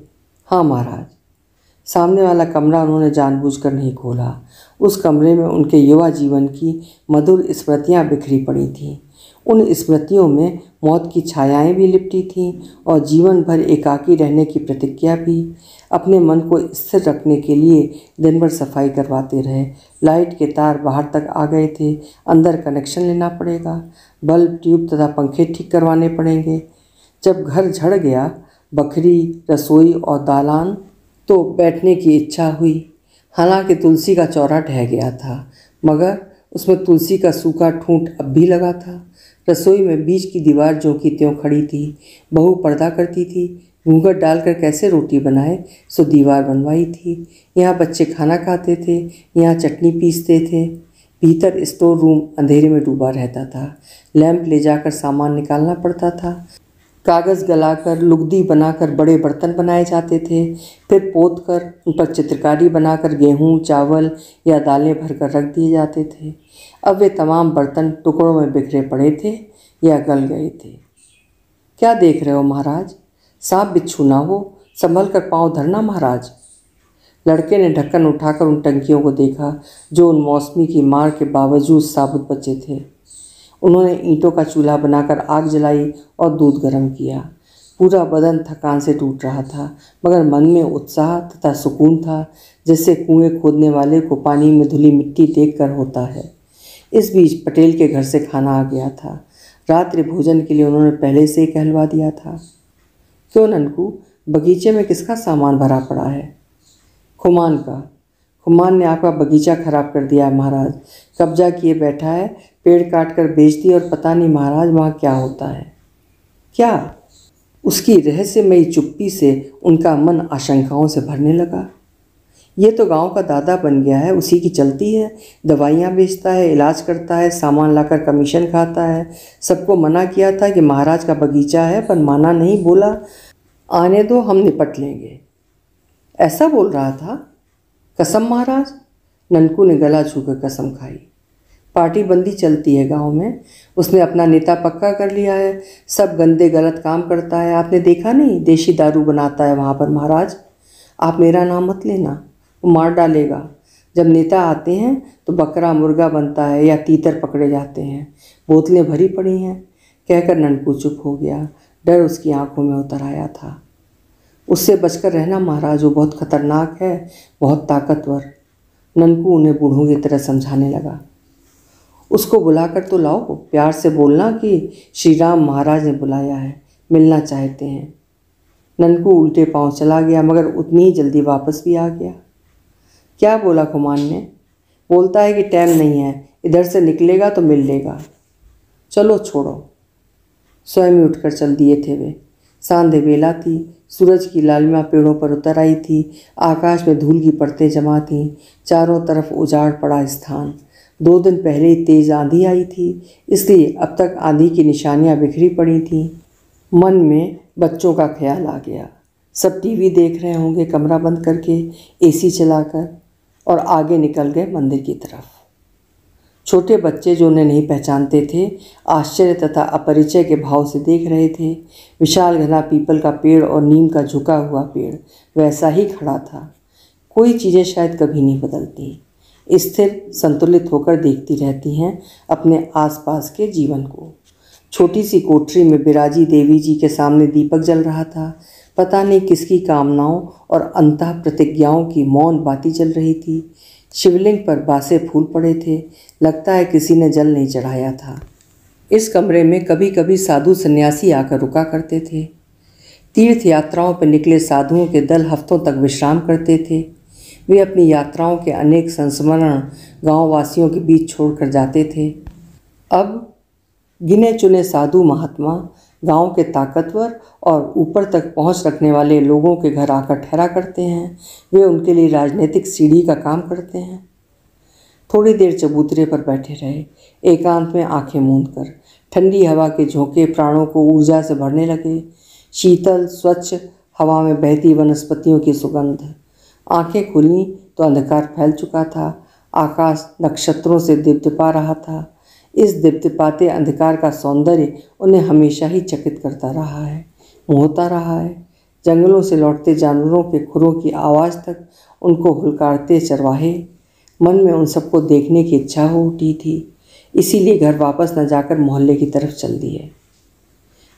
हाँ महाराज सामने वाला कमरा उन्होंने जानबूझकर नहीं खोला उस कमरे में उनके युवा जीवन की मधुर स्मृतियाँ बिखरी पड़ी थीं उन स्मृतियों में मौत की छायाएं भी लिपटी थीं और जीवन भर एकाकी रहने की प्रतिज्ञा भी अपने मन को स्थिर रखने के लिए दिन भर सफाई करवाते रहे लाइट के तार बाहर तक आ गए थे अंदर कनेक्शन लेना पड़ेगा बल्ब ट्यूब तथा पंखे ठीक करवाने पड़ेंगे जब घर झड़ गया बकरी रसोई और दालान तो बैठने की इच्छा हुई हालांकि तुलसी का चौरा ढह गया था मगर उसमें तुलसी का सूखा ठूंठ अब भी लगा था रसोई में बीच की दीवार जो की त्यों खड़ी थी बहू पर्दा करती थी घूंघट डालकर कैसे रोटी बनाए सो दीवार बनवाई थी यहाँ बच्चे खाना खाते थे यहाँ चटनी पीसते थे भीतर स्टोर रूम अंधेरे में डूबा रहता था लैंप ले जाकर सामान निकालना पड़ता था कागज़ गलाकर लुगदी बनाकर बड़े बर्तन बनाए जाते थे फिर पोत कर उन पर चित्रकारी बनाकर गेहूँ चावल या दालें भरकर रख दिए जाते थे अब वे तमाम बर्तन टुकड़ों में बिखरे पड़े थे या गल गए थे क्या देख रहे हो महाराज सांप बिच्छू ना हो संभल कर पाँव धरना महाराज लड़के ने ढक्कन उठाकर उन टंकियों को देखा जो उन मौसमी की मार के बावजूद साबुत बचे थे उन्होंने ईंटों का चूल्हा बनाकर आग जलाई और दूध गर्म किया पूरा बदन थकान से टूट रहा था मगर मन में उत्साह तथा सुकून था जिससे कुएं खोदने वाले को पानी में धुली मिट्टी देख कर होता है इस बीच पटेल के घर से खाना आ गया था रात्रि भोजन के लिए उन्होंने पहले से ही कहलवा दिया था क्यों ननकू बगीचे में किसका सामान भरा पड़ा है खुमान का खुमान ने आपका बगीचा खराब कर दिया है महाराज कब्जा किए बैठा है पेड़ काट कर बेच और पता नहीं महाराज वहाँ क्या होता है क्या उसकी रहस्यमयी चुप्पी से उनका मन आशंकाओं से भरने लगा ये तो गांव का दादा बन गया है उसी की चलती है दवाइयाँ बेचता है इलाज करता है सामान लाकर कमीशन खाता है सबको मना किया था कि महाराज का बगीचा है पर माना नहीं बोला आने दो हम निपट लेंगे ऐसा बोल रहा था कसम महाराज ननकू ने गला छूकर कसम खाई पार्टी बंदी चलती है गांव में उसने अपना नेता पक्का कर लिया है सब गंदे गलत काम करता है आपने देखा नहीं देशी दारू बनाता है वहाँ पर महाराज आप मेरा नाम मत लेना वो मार डालेगा जब नेता आते हैं तो बकरा मुर्गा बनता है या तीतर पकड़े जाते हैं बोतलें भरी पड़ी हैं कहकर ननकू चुप हो गया डर उसकी आंखों में उतर आया था उससे बचकर रहना महाराज वो बहुत खतरनाक है बहुत ताकतवर ननकू उन्हें बूढ़ों की तरह समझाने लगा उसको बुलाकर तो लाओ प्यार से बोलना कि श्री राम महाराज ने बुलाया है मिलना चाहते हैं ननकू उल्टे पांव चला गया मगर उतनी ही जल्दी वापस भी आ गया क्या बोला कुमार ने बोलता है कि टाइम नहीं है इधर से निकलेगा तो मिल लेगा चलो छोड़ो स्वयं ही उठकर चल दिए थे वे सांधे बेला थी सूरज की लालिमा पेड़ों पर उतर आई थी आकाश में धूल की परतें जमा थीं चारों तरफ उजाड़ पड़ा स्थान दो दिन पहले तेज आंधी आई थी इसलिए अब तक आंधी की निशानियाँ बिखरी पड़ी थीं मन में बच्चों का ख्याल आ गया सब टीवी देख रहे होंगे कमरा बंद करके एसी चलाकर और आगे निकल गए मंदिर की तरफ छोटे बच्चे जो उन्हें नहीं पहचानते थे आश्चर्य तथा अपरिचय के भाव से देख रहे थे विशाल घना पीपल का पेड़ और नीम का झुका हुआ पेड़ वैसा ही खड़ा था कोई चीज़ें शायद कभी नहीं बदलती स्थिर संतुलित होकर देखती रहती हैं अपने आसपास के जीवन को छोटी सी कोठरी में बिराजी देवी जी के सामने दीपक जल रहा था पता नहीं किसकी कामनाओं और अंत प्रतिज्ञाओं की मौन बाती चल रही थी शिवलिंग पर बासे फूल पड़े थे लगता है किसी ने जल नहीं चढ़ाया था इस कमरे में कभी कभी साधु सन्यासी आकर रुका करते थे तीर्थ यात्राओं पर निकले साधुओं के दल हफ्तों तक विश्राम करते थे वे अपनी यात्राओं के अनेक संस्मरण गाँव वासियों के बीच छोड़कर जाते थे अब गिने चुने साधु महात्मा गांव के ताकतवर और ऊपर तक पहुंच रखने वाले लोगों के घर आकर ठहरा करते हैं वे उनके लिए राजनीतिक सीढ़ी का काम करते हैं थोड़ी देर चबूतरे पर बैठे रहे एकांत में आंखें मूंद कर ठंडी हवा के झोंके प्राणों को ऊर्जा से भरने लगे शीतल स्वच्छ हवा में बहती वनस्पतियों की सुगंध आंखें खुली तो अंधकार फैल चुका था आकाश नक्षत्रों से दिपदिपा रहा था इस दिपदिपाते अंधकार का सौंदर्य उन्हें हमेशा ही चकित करता रहा है मोहता रहा है जंगलों से लौटते जानवरों के खुरों की आवाज़ तक उनको हुलकारते चरवाहे मन में उन सबको देखने की इच्छा हो उठी थी इसीलिए घर वापस न जाकर मोहल्ले की तरफ चल दिए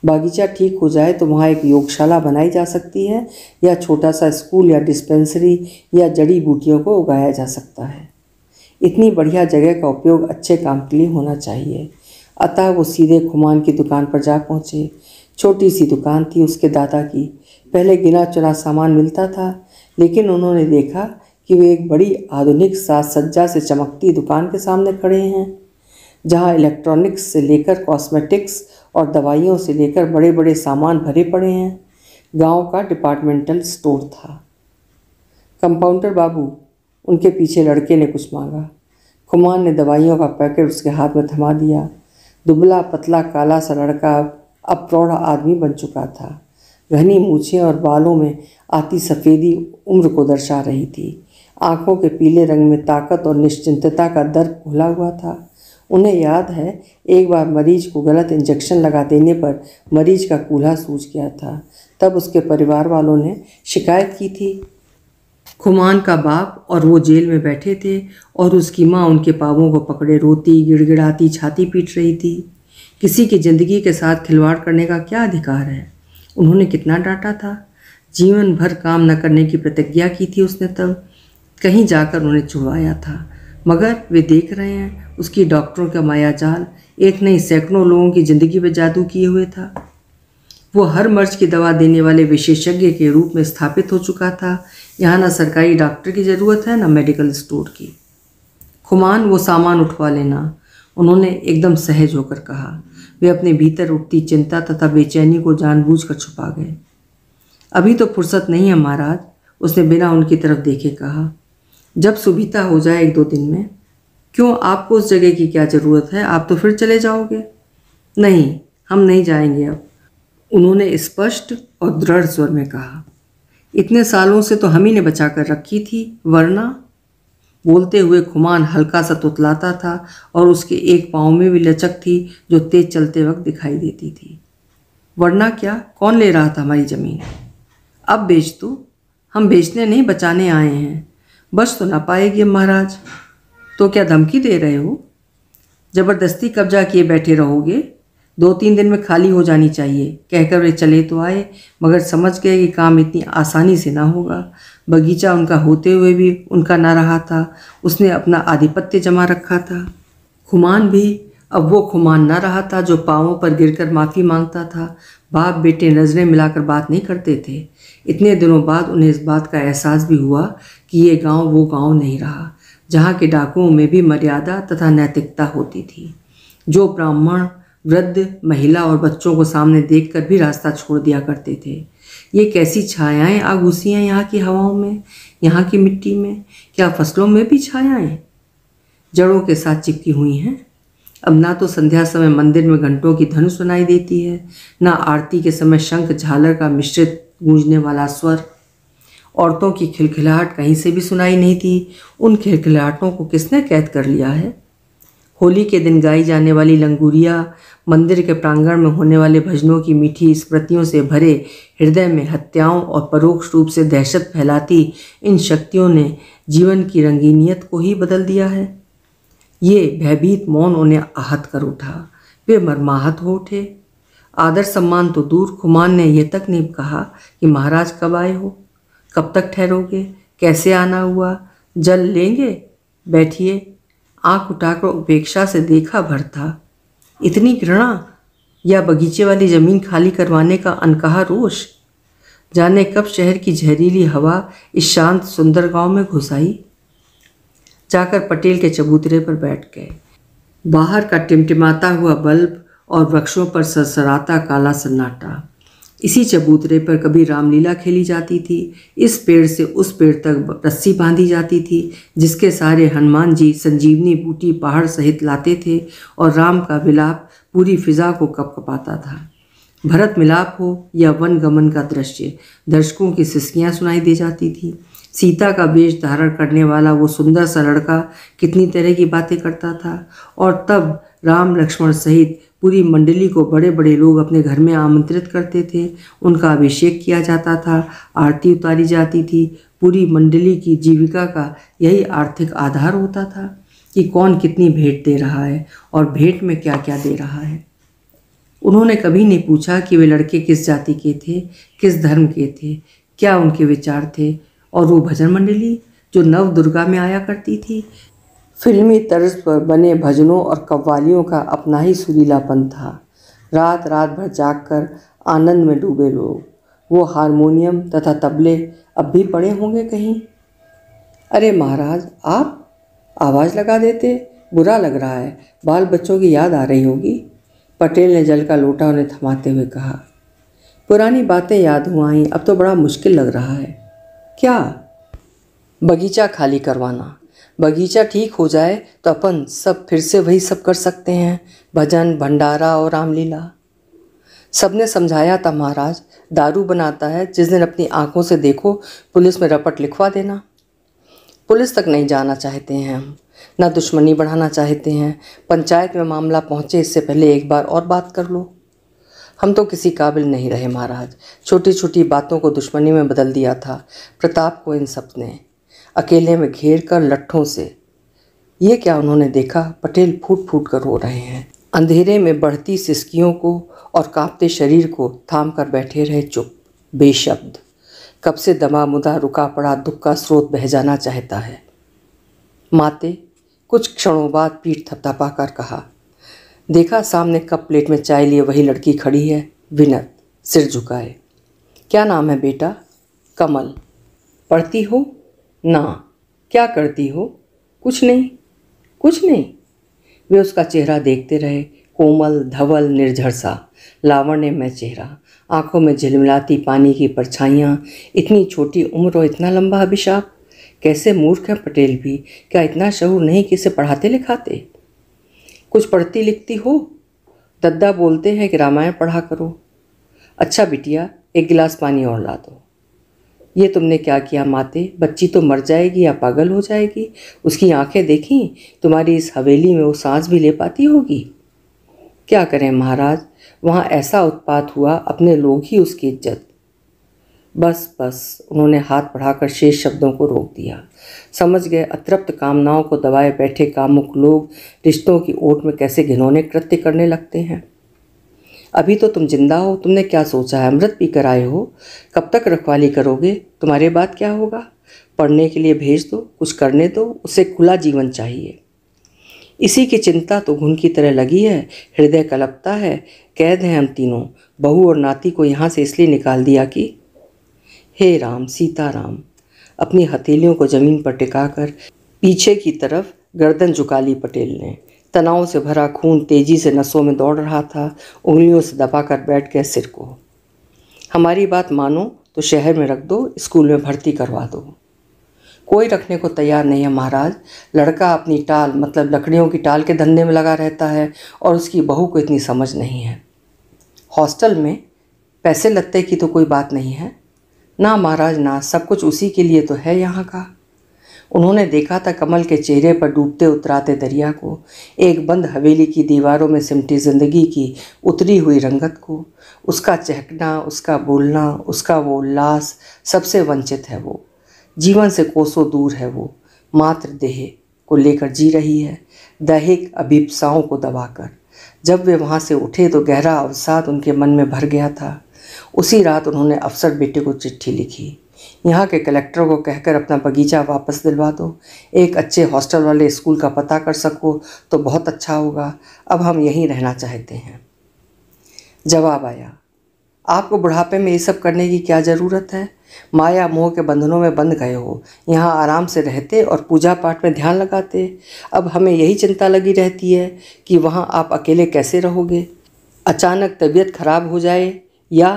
बागीचा ठीक हो जाए तो वहाँ एक योगशाला बनाई जा सकती है या छोटा सा स्कूल या डिस्पेंसरी या जड़ी बूटियों को उगाया जा सकता है इतनी बढ़िया जगह का उपयोग अच्छे काम के लिए होना चाहिए अतः वो सीधे खुमान की दुकान पर जा पहुँचे छोटी सी दुकान थी उसके दादा की पहले गिना चुना सामान मिलता था लेकिन उन्होंने देखा कि वे एक बड़ी आधुनिक साज सज्जा से चमकती दुकान के सामने खड़े हैं जहाँ इलेक्ट्रॉनिक्स से लेकर कॉस्मेटिक्स और दवाइयों से लेकर बड़े बड़े सामान भरे पड़े हैं गांव का डिपार्टमेंटल स्टोर था कंपाउंडर बाबू उनके पीछे लड़के ने कुछ मांगा खुमान ने दवाइयों का पैकेट उसके हाथ में थमा दिया दुबला पतला काला सा लड़का अब प्रौढ़ आदमी बन चुका था घनी मूछें और बालों में आती सफ़ेदी उम्र को दर्शा रही थी आंखों के पीले रंग में ताकत और निश्चिंतता का दर्द घुला हुआ था उन्हें याद है एक बार मरीज को गलत इंजेक्शन लगा देने पर मरीज का कूल्हा सूज गया था तब उसके परिवार वालों ने शिकायत की थी खुमान का बाप और वो जेल में बैठे थे और उसकी माँ उनके पावों को पकड़े रोती गिड़गिड़ाती छाती पीट रही थी किसी की ज़िंदगी के साथ खिलवाड़ करने का क्या अधिकार है उन्होंने कितना डांटा था जीवन भर काम न करने की प्रतिज्ञा की थी उसने तब कहीं जाकर उन्हें छुड़वाया था मगर वे देख रहे हैं उसकी डॉक्टरों का मायाजाल एक नहीं सैकड़ों लोगों की ज़िंदगी पर जादू किए हुए था वो हर मर्ज की दवा देने वाले विशेषज्ञ के रूप में स्थापित हो चुका था यहाँ ना सरकारी डॉक्टर की ज़रूरत है ना मेडिकल स्टोर की खुमान वो सामान उठवा लेना उन्होंने एकदम सहज होकर कहा वे अपने भीतर उठती चिंता तथा बेचैनी को कर छुपा गए अभी तो फुर्सत नहीं है महाराज उसने बिना उनकी तरफ देखे कहा जब सुविधा हो जाए एक दो दिन में क्यों आपको उस जगह की क्या ज़रूरत है आप तो फिर चले जाओगे नहीं हम नहीं जाएंगे अब उन्होंने स्पष्ट और दृढ़ स्वर में कहा इतने सालों से तो हम ही ने बचा कर रखी थी वरना बोलते हुए खुमान हल्का सा तुतलाता था और उसके एक पाँव में भी लचक थी जो तेज चलते वक्त दिखाई देती थी वरना क्या कौन ले रहा था हमारी ज़मीन अब बेच दो हम बेचने नहीं बचाने आए हैं बच तो ना पाएगी महाराज तो क्या धमकी दे रहे हो ज़बरदस्ती कब्जा किए बैठे रहोगे दो तीन दिन में खाली हो जानी चाहिए कहकर वे चले तो आए मगर समझ गए कि काम इतनी आसानी से ना होगा बगीचा उनका होते हुए भी उनका ना रहा था उसने अपना आधिपत्य जमा रखा था खुमान भी अब वो खुमान ना रहा था जो पाँवों पर गिरकर माफ़ी मांगता था बाप बेटे नज़रें मिलाकर बात नहीं करते थे इतने दिनों बाद उन्हें इस बात का एहसास भी हुआ कि ये गांव वो गांव नहीं रहा जहाँ के डाकुओं में भी मर्यादा तथा नैतिकता होती थी जो ब्राह्मण वृद्ध महिला और बच्चों को सामने देखकर भी रास्ता छोड़ दिया करते थे ये कैसी छायाएं आ घुसी हैं यहाँ की हवाओं में यहाँ की मिट्टी में क्या फसलों में भी छायाएं जड़ों के साथ चिपकी हुई हैं अब ना तो संध्या समय मंदिर में घंटों की धन सुनाई देती है ना आरती के समय शंख झालर का मिश्रित गूंजने वाला स्वर औरतों की खिलखिलाहट कहीं से भी सुनाई नहीं थी उन खिलखिलाहटों को किसने कैद कर लिया है होली के दिन गाई जाने वाली लंगूरिया मंदिर के प्रांगण में होने वाले भजनों की मीठी स्मृतियों से भरे हृदय में हत्याओं और परोक्ष रूप से दहशत फैलाती इन शक्तियों ने जीवन की रंगीनियत को ही बदल दिया है ये भयभीत मौन उन्हें आहत कर उठा वे मरमाहत हो उठे आदर सम्मान तो दूर खुमान ने यह तक नहीं कहा कि महाराज कब आए हो कब तक ठहरोगे कैसे आना हुआ जल लेंगे बैठिए आंख उठाकर उपेक्षा से देखा भर था इतनी घृणा या बगीचे वाली ज़मीन खाली करवाने का अनकहा रोष जाने कब शहर की जहरीली हवा इस शांत सुंदर गांव में घुस आई जाकर पटेल के चबूतरे पर बैठ गए बाहर का टिमटिमाता हुआ बल्ब और वृक्षों पर सरसराता काला सन्नाटा इसी चबूतरे पर कभी रामलीला खेली जाती थी इस पेड़ से उस पेड़ तक रस्सी बांधी जाती थी जिसके सारे हनुमान जी संजीवनी बूटी पहाड़ सहित लाते थे और राम का विलाप पूरी फिजा को कपकपाता था भरत मिलाप हो या वन गमन का दृश्य दर्शकों की सिस्कियाँ सुनाई दे जाती थी सीता का वेश धारण करने वाला वो सुंदर सा लड़का कितनी तरह की बातें करता था और तब राम लक्ष्मण सहित पूरी मंडली को बड़े बड़े लोग अपने घर में आमंत्रित करते थे उनका अभिषेक किया जाता था आरती उतारी जाती थी पूरी मंडली की जीविका का यही आर्थिक आधार होता था कि कौन कितनी भेंट दे रहा है और भेंट में क्या क्या दे रहा है उन्होंने कभी नहीं पूछा कि वे लड़के किस जाति के थे किस धर्म के थे क्या उनके विचार थे और वो भजन मंडली जो नव दुर्गा में आया करती थी फिल्मी तर्ज पर बने भजनों और कव्वालियों का अपना ही सुरीलापन था रात रात भर जाग कर आनंद में डूबे लोग वो हारमोनियम तथा तबले अब भी पड़े होंगे कहीं अरे महाराज आप आवाज़ लगा देते बुरा लग रहा है बाल बच्चों की याद आ रही होगी पटेल ने जल का लोटा उन्हें थमाते हुए कहा पुरानी बातें याद हुआ अब तो बड़ा मुश्किल लग रहा है क्या बगीचा खाली करवाना बगीचा ठीक हो जाए तो अपन सब फिर से वही सब कर सकते हैं भजन भंडारा और रामलीला सब ने समझाया था महाराज दारू बनाता है जिस दिन अपनी आंखों से देखो पुलिस में रपट लिखवा देना पुलिस तक नहीं जाना चाहते हैं हम ना दुश्मनी बढ़ाना चाहते हैं पंचायत में मामला पहुँचे इससे पहले एक बार और बात कर लो हम तो किसी काबिल नहीं रहे महाराज छोटी छोटी बातों को दुश्मनी में बदल दिया था प्रताप को इन सब ने अकेले में घेर कर लट्ठों से ये क्या उन्होंने देखा पटेल फूट फूट कर रो रहे हैं अंधेरे में बढ़ती सिसकियों को और कांपते शरीर को थाम कर बैठे रहे चुप बेशब्द कब से मुदा रुका पड़ा दुख का स्रोत बह जाना चाहता है माते कुछ क्षणों बाद पीठ थपथपा कर कहा देखा सामने कप प्लेट में चाय लिए वही लड़की खड़ी है विनत सिर झुकाए क्या नाम है बेटा कमल पढ़ती हो ना क्या करती हो कुछ नहीं कुछ नहीं वे उसका चेहरा देखते रहे कोमल धवल निर्झर सा लावण्य में चेहरा आंखों में झिलमिलाती पानी की परछाइयाँ इतनी छोटी उम्र और इतना लंबा अभिशाप कैसे मूर्ख है पटेल भी क्या इतना शहूर नहीं कि इसे पढ़ाते लिखाते कुछ पढ़ती लिखती हो दद्दा बोलते हैं कि रामायण पढ़ा करो अच्छा बिटिया एक गिलास पानी और ला दो ये तुमने क्या किया माते बच्ची तो मर जाएगी या पागल हो जाएगी उसकी आंखें देखी तुम्हारी इस हवेली में वो सांस भी ले पाती होगी क्या करें महाराज वहाँ ऐसा उत्पात हुआ अपने लोग ही उसकी इज्जत बस बस उन्होंने हाथ बढ़ाकर शेष शब्दों को रोक दिया समझ गए अतृप्त कामनाओं को दबाए बैठे कामुक लोग रिश्तों की ओट में कैसे घिनौने कृत्य करने लगते हैं अभी तो तुम जिंदा हो तुमने क्या सोचा है अमृत पीकर आए हो कब तक रखवाली करोगे तुम्हारे बाद क्या होगा पढ़ने के लिए भेज दो कुछ करने दो उसे खुला जीवन चाहिए इसी की चिंता तो घुन की तरह लगी है हृदय कलपता है कैद हैं हम तीनों बहू और नाती को यहाँ से इसलिए निकाल दिया कि हे राम सीता राम अपनी हथेलियों को ज़मीन पर टिकाकर पीछे की तरफ गर्दन झुका ली पटेल ने तनाव से भरा खून तेजी से नसों में दौड़ रहा था उंगलियों से दबाकर बैठ गए सिर को हमारी बात मानो तो शहर में रख दो स्कूल में भर्ती करवा दो कोई रखने को तैयार नहीं है महाराज लड़का अपनी टाल मतलब लकड़ियों की टाल के धंधे में लगा रहता है और उसकी बहू को इतनी समझ नहीं है हॉस्टल में पैसे लत्ते की तो कोई बात नहीं है ना महाराज ना सब कुछ उसी के लिए तो है यहाँ का उन्होंने देखा था कमल के चेहरे पर डूबते उतराते दरिया को एक बंद हवेली की दीवारों में सिमटी जिंदगी की उतरी हुई रंगत को उसका चहकना उसका बोलना उसका वो उल्लास सबसे वंचित है वो जीवन से कोसों दूर है वो मात्र देह को लेकर जी रही है दैहिक अभिप्साओं को दबाकर जब वे वहाँ से उठे तो गहरा अवसाद उनके मन में भर गया था उसी रात उन्होंने अफसर बेटे को चिट्ठी लिखी यहाँ के कलेक्टर को कहकर अपना बगीचा वापस दिलवा दो एक अच्छे हॉस्टल वाले स्कूल का पता कर सको तो बहुत अच्छा होगा अब हम यहीं रहना चाहते हैं जवाब आया आपको बुढ़ापे में ये सब करने की क्या ज़रूरत है माया मोह के बंधनों में बंध गए हो यहाँ आराम से रहते और पूजा पाठ में ध्यान लगाते अब हमें यही चिंता लगी रहती है कि वहाँ आप अकेले कैसे रहोगे अचानक तबीयत खराब हो जाए या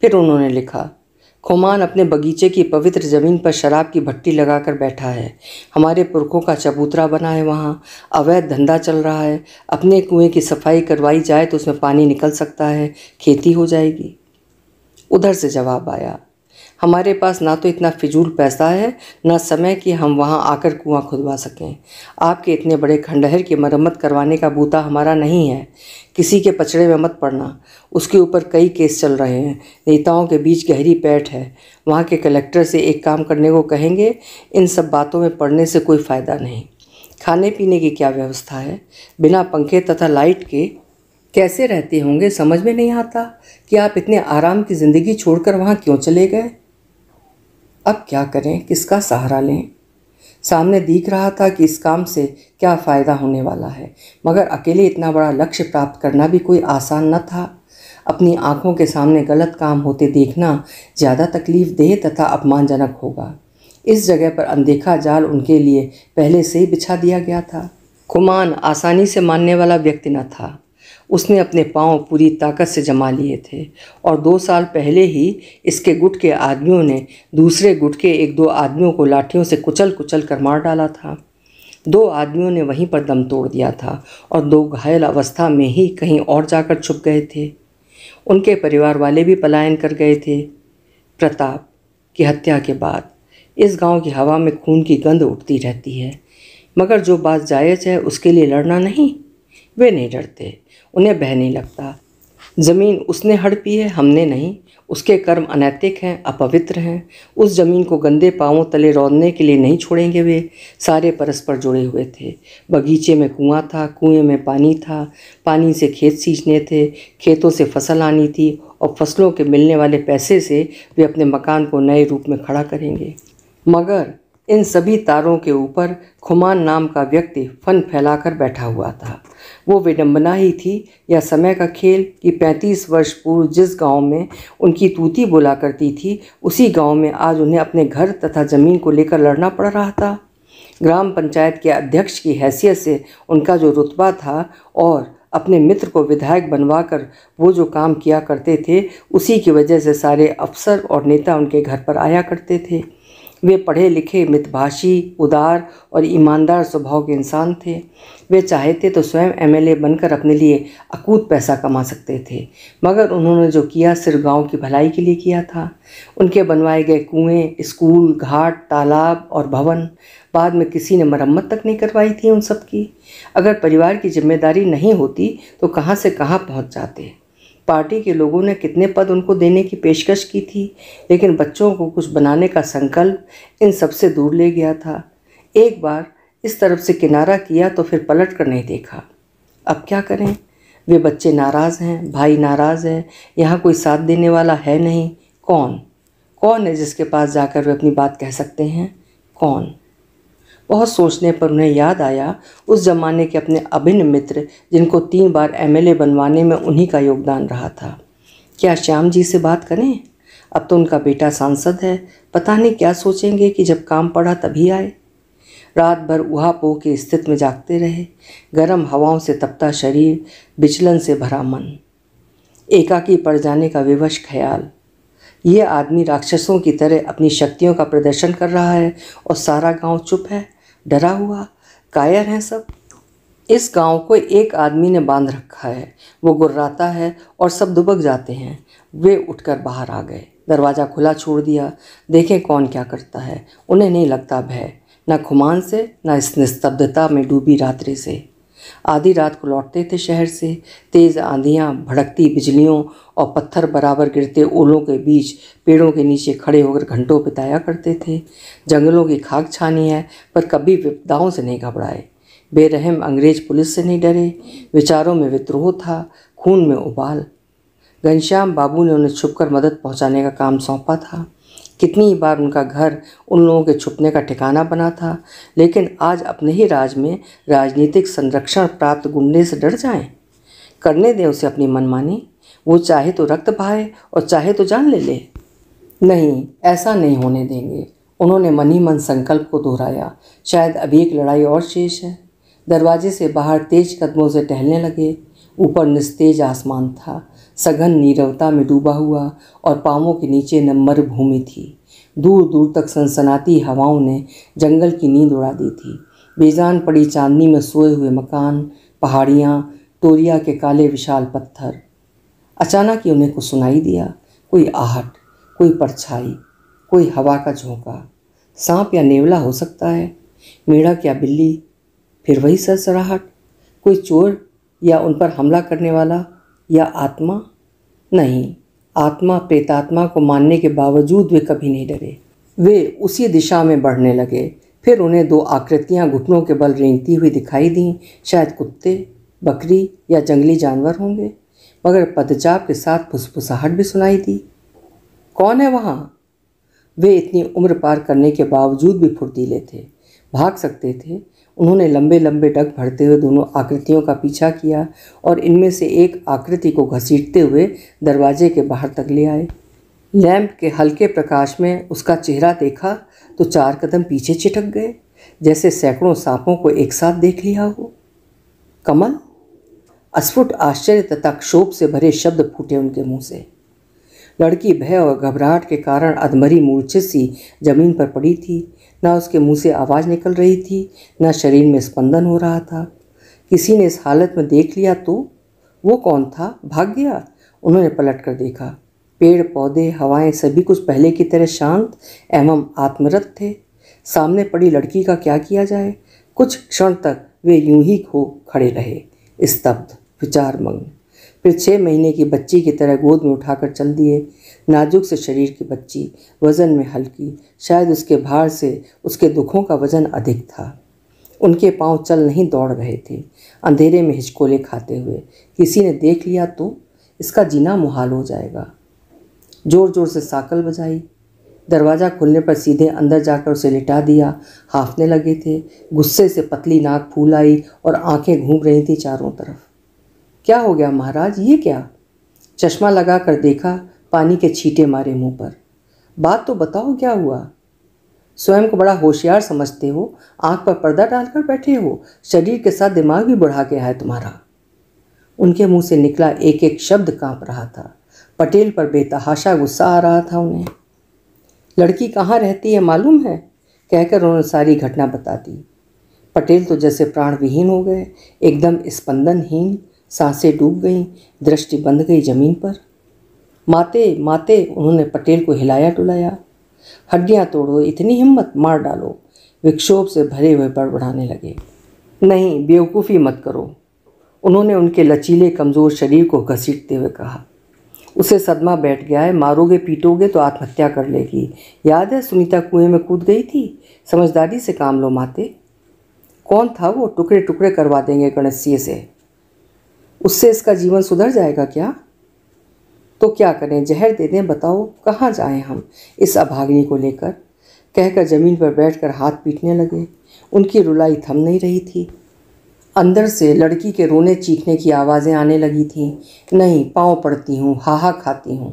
फिर उन्होंने लिखा कोमान अपने बगीचे की पवित्र ज़मीन पर शराब की भट्टी लगाकर बैठा है हमारे पुरखों का चबूतरा बना है वहाँ अवैध धंधा चल रहा है अपने कुएं की सफाई करवाई जाए तो उसमें पानी निकल सकता है खेती हो जाएगी उधर से जवाब आया हमारे पास ना तो इतना फिजूल पैसा है ना समय कि हम वहाँ आकर कुआं खुदवा सकें आपके इतने बड़े खंडहर की मरम्मत करवाने का बूता हमारा नहीं है किसी के पचड़े में मत पड़ना उसके ऊपर कई केस चल रहे हैं नेताओं के बीच गहरी पैठ है वहाँ के कलेक्टर से एक काम करने को कहेंगे इन सब बातों में पड़ने से कोई फ़ायदा नहीं खाने पीने की क्या व्यवस्था है बिना पंखे तथा लाइट के कैसे रहते होंगे समझ में नहीं आता कि आप इतने आराम की ज़िंदगी छोड़कर वहाँ क्यों चले गए अब क्या करें किसका सहारा लें सामने दिख रहा था कि इस काम से क्या फ़ायदा होने वाला है मगर अकेले इतना बड़ा लक्ष्य प्राप्त करना भी कोई आसान न था अपनी आंखों के सामने गलत काम होते देखना ज़्यादा तकलीफ़ देह तथा अपमानजनक होगा इस जगह पर अनदेखा जाल उनके लिए पहले से ही बिछा दिया गया था कुमान आसानी से मानने वाला व्यक्ति न था उसने अपने पांव पूरी ताकत से जमा लिए थे और दो साल पहले ही इसके गुट के आदमियों ने दूसरे गुट के एक दो आदमियों को लाठियों से कुचल कुचल कर मार डाला था दो आदमियों ने वहीं पर दम तोड़ दिया था और दो घायल अवस्था में ही कहीं और जाकर छुप गए थे उनके परिवार वाले भी पलायन कर गए थे प्रताप की हत्या के बाद इस गांव की हवा में खून की गंध उठती रहती है मगर जो बात जायज़ है उसके लिए लड़ना नहीं वे नहीं डरते उन्हें भय नहीं लगता ज़मीन उसने हड़पी है हमने नहीं उसके कर्म अनैतिक हैं अपवित्र हैं उस ज़मीन को गंदे पाँवों तले रौदने के लिए नहीं छोड़ेंगे वे सारे परस्पर जुड़े हुए थे बगीचे में कुआं था कुएं में पानी था पानी से खेत सींचने थे खेतों से फसल आनी थी और फसलों के मिलने वाले पैसे से वे अपने मकान को नए रूप में खड़ा करेंगे मगर इन सभी तारों के ऊपर खुमान नाम का व्यक्ति फन फैलाकर बैठा हुआ था वो विडम्बना ही थी या समय का खेल कि पैंतीस वर्ष पूर्व जिस गांव में उनकी तूती बोला करती थी उसी गांव में आज उन्हें अपने घर तथा ज़मीन को लेकर लड़ना पड़ रहा था ग्राम पंचायत के अध्यक्ष की हैसियत से उनका जो रुतबा था और अपने मित्र को विधायक बनवाकर वो जो काम किया करते थे उसी की वजह से सारे अफसर और नेता उनके घर पर आया करते थे वे पढ़े लिखे मितभाषी उदार और ईमानदार स्वभाव के इंसान थे वे चाहे थे तो स्वयं एमएलए बनकर अपने लिए अकूत पैसा कमा सकते थे मगर उन्होंने जो किया सिर्फ गांव की भलाई के लिए किया था उनके बनवाए गए कुएं स्कूल घाट तालाब और भवन बाद में किसी ने मरम्मत तक नहीं करवाई थी उन सब की अगर परिवार की जिम्मेदारी नहीं होती तो कहाँ से कहाँ पहुँच जाते पार्टी के लोगों ने कितने पद उनको देने की पेशकश की थी लेकिन बच्चों को कुछ बनाने का संकल्प इन सबसे दूर ले गया था एक बार इस तरफ से किनारा किया तो फिर पलट कर नहीं देखा अब क्या करें वे बच्चे नाराज़ हैं भाई नाराज़ हैं यहाँ कोई साथ देने वाला है नहीं कौन कौन है जिसके पास जाकर वे अपनी बात कह सकते हैं कौन बहुत सोचने पर उन्हें याद आया उस ज़माने के अपने अभिन्न मित्र जिनको तीन बार एमएलए बनवाने में उन्हीं का योगदान रहा था क्या श्याम जी से बात करें अब तो उनका बेटा सांसद है पता नहीं क्या सोचेंगे कि जब काम पड़ा तभी आए रात भर उहा पो के स्थित में जागते रहे गर्म हवाओं से तपता शरीर बिचलन से भरा मन एकाकी पड़ जाने का विवश ख्याल ये आदमी राक्षसों की तरह अपनी शक्तियों का प्रदर्शन कर रहा है और सारा गांव चुप है डरा हुआ कायर है सब इस गांव को एक आदमी ने बांध रखा है वो गुर्राता है और सब दुबक जाते हैं वे उठकर बाहर आ गए दरवाज़ा खुला छोड़ दिया देखें कौन क्या करता है उन्हें नहीं लगता भय न खुमान से न इस निस्तब्धता में डूबी रात्रि से आधी रात को लौटते थे शहर से तेज़ आंधियाँ भड़कती बिजलियों और पत्थर बराबर गिरते ओलों के बीच पेड़ों के नीचे खड़े होकर घंटों बिताया करते थे जंगलों की खाक छानी है पर कभी विपदाओं से नहीं घबराए बेरहम अंग्रेज पुलिस से नहीं डरे विचारों में विद्रोह था खून में उबाल घनश्याम बाबू ने उन्हें छुपकर मदद पहुंचाने का काम सौंपा था कितनी ही बार उनका घर उन लोगों के छुपने का ठिकाना बना था लेकिन आज अपने ही राज में राजनीतिक संरक्षण प्राप्त गुंडे से डर जाएं करने दें उसे अपनी मनमानी वो चाहे तो रक्त भाए और चाहे तो जान ले ले नहीं ऐसा नहीं होने देंगे उन्होंने मन ही मन संकल्प को दोहराया शायद अभी एक लड़ाई और शेष है दरवाजे से बाहर तेज कदमों से टहलने लगे ऊपर निस्तेज आसमान था सघन नीरवता में डूबा हुआ और पावों के नीचे न भूमि थी दूर दूर तक सनसनाती हवाओं ने जंगल की नींद उड़ा दी थी बेजान पड़ी चांदनी में सोए हुए मकान पहाड़ियाँ टोरिया के काले विशाल पत्थर अचानक ही उन्हें कुछ सुनाई दिया कोई आहट कोई परछाई कोई हवा का झोंका सांप या नेवला हो सकता है मेढक या बिल्ली फिर वही सरसराहट कोई चोर या उन पर हमला करने वाला या आत्मा नहीं आत्मा प्रेतात्मा को मानने के बावजूद वे कभी नहीं डरे वे उसी दिशा में बढ़ने लगे फिर उन्हें दो आकृतियां घुटनों के बल रेंगती हुई दिखाई दी शायद कुत्ते बकरी या जंगली जानवर होंगे मगर पदजाप के साथ फुसफुसाहट भी सुनाई दी कौन है वहाँ वे इतनी उम्र पार करने के बावजूद भी फुर्तीले थे भाग सकते थे उन्होंने लंबे लंबे डग भरते हुए दोनों आकृतियों का पीछा किया और इनमें से एक आकृति को घसीटते हुए दरवाजे के बाहर तक ले आए लैंप के हल्के प्रकाश में उसका चेहरा देखा तो चार कदम पीछे चिटक गए जैसे सैकड़ों सांपों को एक साथ देख लिया हो कमल अस्फुट आश्चर्य तथा क्षोभ से भरे शब्द फूटे उनके मुंह से लड़की भय और घबराहट के कारण अधमरी मूर्छित सी जमीन पर पड़ी थी ना उसके मुंह से आवाज़ निकल रही थी ना शरीर में स्पंदन हो रहा था किसी ने इस हालत में देख लिया तो वो कौन था भाग गया उन्होंने पलट कर देखा पेड़ पौधे हवाएं सभी कुछ पहले की तरह शांत एवं आत्मरत थे सामने पड़ी लड़की का क्या किया जाए कुछ क्षण तक वे यूं ही खो खड़े रहे स्तब्ध विचारमग्न फिर छः महीने की बच्ची की तरह गोद में उठाकर चल दिए नाजुक से शरीर की बच्ची वज़न में हल्की शायद उसके भार से उसके दुखों का वज़न अधिक था उनके पांव चल नहीं दौड़ रहे थे अंधेरे में हिचकोले खाते हुए किसी ने देख लिया तो इसका जीना मुहाल हो जाएगा ज़ोर ज़ोर से साकल बजाई दरवाज़ा खुलने पर सीधे अंदर जाकर उसे लिटा दिया हाफने लगे थे गुस्से से पतली नाक फूल आई और आंखें घूम रही थी चारों तरफ क्या हो गया महाराज ये क्या चश्मा लगा कर देखा पानी के छींटे मारे मुंह पर बात तो बताओ क्या हुआ स्वयं को बड़ा होशियार समझते हो आंख पर पर्दा डालकर बैठे हो शरीर के साथ दिमाग भी बढ़ा गया है तुम्हारा उनके मुंह से निकला एक एक शब्द कांप रहा था पटेल पर बेतहाशा गुस्सा आ रहा था उन्हें लड़की कहाँ रहती है मालूम है कहकर उन्होंने सारी घटना बता दी पटेल तो जैसे प्राण विहीन हो गए एकदम स्पंदनहीन सांसें डूब गईं दृष्टि बंध गई जमीन पर माते माते उन्होंने पटेल को हिलाया डुलाया हड्डियाँ तोड़ो इतनी हिम्मत मार डालो विक्षोभ से भरे हुए बड़बड़ाने लगे नहीं बेवकूफ़ी मत करो उन्होंने उनके लचीले कमज़ोर शरीर को घसीटते हुए कहा उसे सदमा बैठ गया है मारोगे पीटोगे तो आत्महत्या कर लेगी याद है सुनीता कुएं में कूद गई थी समझदारी से काम लो माते कौन था वो टुकड़े टुकड़े करवा देंगे गणेश से उससे इसका जीवन सुधर जाएगा क्या तो क्या करें जहर दे दें बताओ कहाँ जाएं हम इस अभाग्नि को लेकर कहकर ज़मीन पर बैठकर हाथ पीटने लगे उनकी रुलाई थम नहीं रही थी अंदर से लड़की के रोने चीखने की आवाज़ें आने लगी थीं नहीं पाँव पड़ती हूँ हाहा खाती हूँ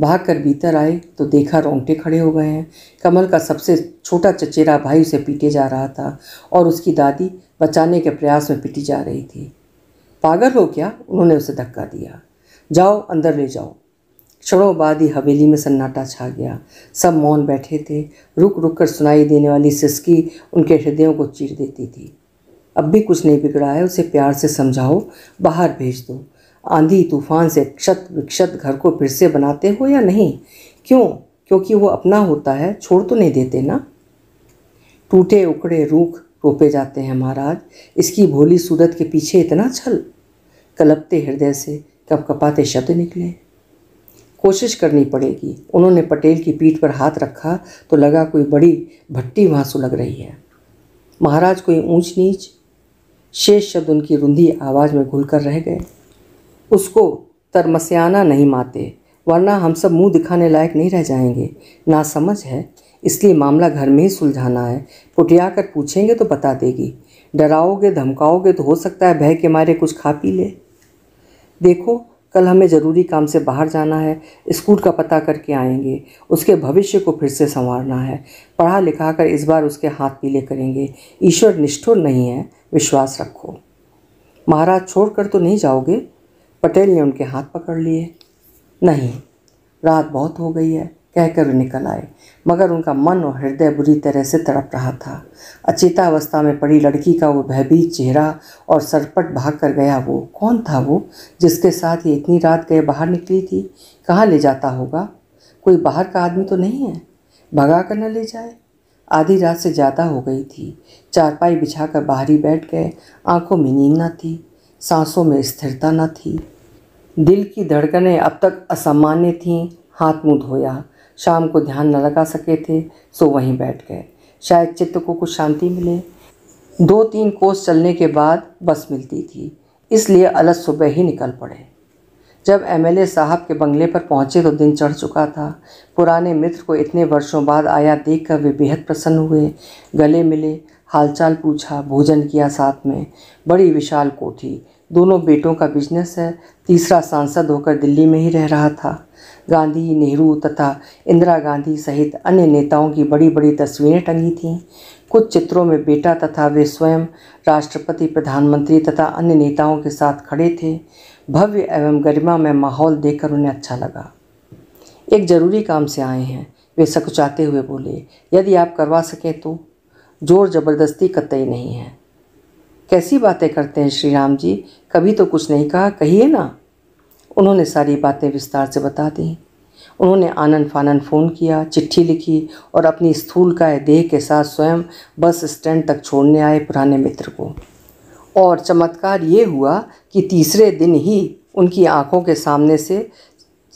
भाग कर भीतर आए तो देखा रोंगटे खड़े हो गए हैं कमल का सबसे छोटा चचेरा भाई उसे पीटे जा रहा था और उसकी दादी बचाने के प्रयास में पीटी जा रही थी पागल हो क्या उन्होंने उसे धक्का दिया जाओ अंदर ले जाओ क्षणों बाद ही हवेली में सन्नाटा छा गया सब मौन बैठे थे रुक रुक कर सुनाई देने वाली सिसकी उनके हृदयों को चीर देती थी अब भी कुछ नहीं बिगड़ा है उसे प्यार से समझाओ बाहर भेज दो आंधी तूफान से क्षत विक्षत घर को फिर से बनाते हो या नहीं क्यों क्योंकि वो अपना होता है छोड़ तो नहीं देते ना टूटे उकड़े रूख रोपे जाते हैं महाराज इसकी भोली सूरत के पीछे इतना छल कलपते हृदय से कपाते शब्द निकले कोशिश करनी पड़ेगी उन्होंने पटेल की पीठ पर हाथ रखा तो लगा कोई बड़ी भट्टी वहाँ सुलग रही है महाराज कोई ऊंच नीच शेष शब्द उनकी रुंधी आवाज़ में घुलकर रह गए उसको तरमस्याना नहीं माते वरना हम सब मुंह दिखाने लायक नहीं रह जाएंगे ना समझ है इसलिए मामला घर में ही सुलझाना है पुटिया कर पूछेंगे तो बता देगी डराओगे धमकाओगे तो हो सकता है भय के मारे कुछ खा पी ले देखो कल हमें ज़रूरी काम से बाहर जाना है स्कूल का पता करके आएंगे उसके भविष्य को फिर से संवारना है पढ़ा लिखा कर इस बार उसके हाथ पीले करेंगे ईश्वर निष्ठुर नहीं है विश्वास रखो महाराज छोड़कर तो नहीं जाओगे पटेल ने उनके हाथ पकड़ लिए नहीं रात बहुत हो गई है कहकर निकल आए मगर उनका मन और हृदय बुरी तरह से तड़प रहा था अचेतावस्था में पड़ी लड़की का वो भयभीत चेहरा और सरपट भाग कर गया वो कौन था वो जिसके साथ ये इतनी रात गए बाहर निकली थी कहाँ ले जाता होगा कोई बाहर का आदमी तो नहीं है भगा कर न ले जाए आधी रात से ज़्यादा हो गई थी चारपाई बिछाकर बाहर ही बैठ गए आंखों में नींद न थी सांसों में स्थिरता न थी दिल की धड़कनें अब तक असामान्य थीं हाथ मुँह धोया शाम को ध्यान न लगा सके थे सो वहीं बैठ गए शायद चित्त को कुछ शांति मिले दो तीन कोस चलने के बाद बस मिलती थी इसलिए अलग सुबह ही निकल पड़े जब एमएलए साहब के बंगले पर पहुंचे तो दिन चढ़ चुका था पुराने मित्र को इतने वर्षों बाद आया देखकर वे बेहद प्रसन्न हुए गले मिले हालचाल पूछा भोजन किया साथ में बड़ी विशाल कोठी दोनों बेटों का बिजनेस है तीसरा सांसद होकर दिल्ली में ही रह रहा था गांधी नेहरू तथा इंदिरा गांधी सहित अन्य नेताओं की बड़ी बड़ी तस्वीरें टंगी थीं कुछ चित्रों में बेटा तथा वे स्वयं राष्ट्रपति प्रधानमंत्री तथा अन्य नेताओं के साथ खड़े थे भव्य एवं गरिमा में माहौल देखकर उन्हें अच्छा लगा एक जरूरी काम से आए हैं वे सकुचाते हुए बोले यदि आप करवा सकें तो जोर जबरदस्ती कतई नहीं है कैसी बातें करते हैं श्री राम जी कभी तो कुछ नहीं कहा कहिए ना उन्होंने सारी बातें विस्तार से बता दी उन्होंने आनंद फानन फ़ोन किया चिट्ठी लिखी और अपनी स्थूल काय देह के साथ स्वयं बस स्टैंड तक छोड़ने आए पुराने मित्र को और चमत्कार ये हुआ कि तीसरे दिन ही उनकी आंखों के सामने से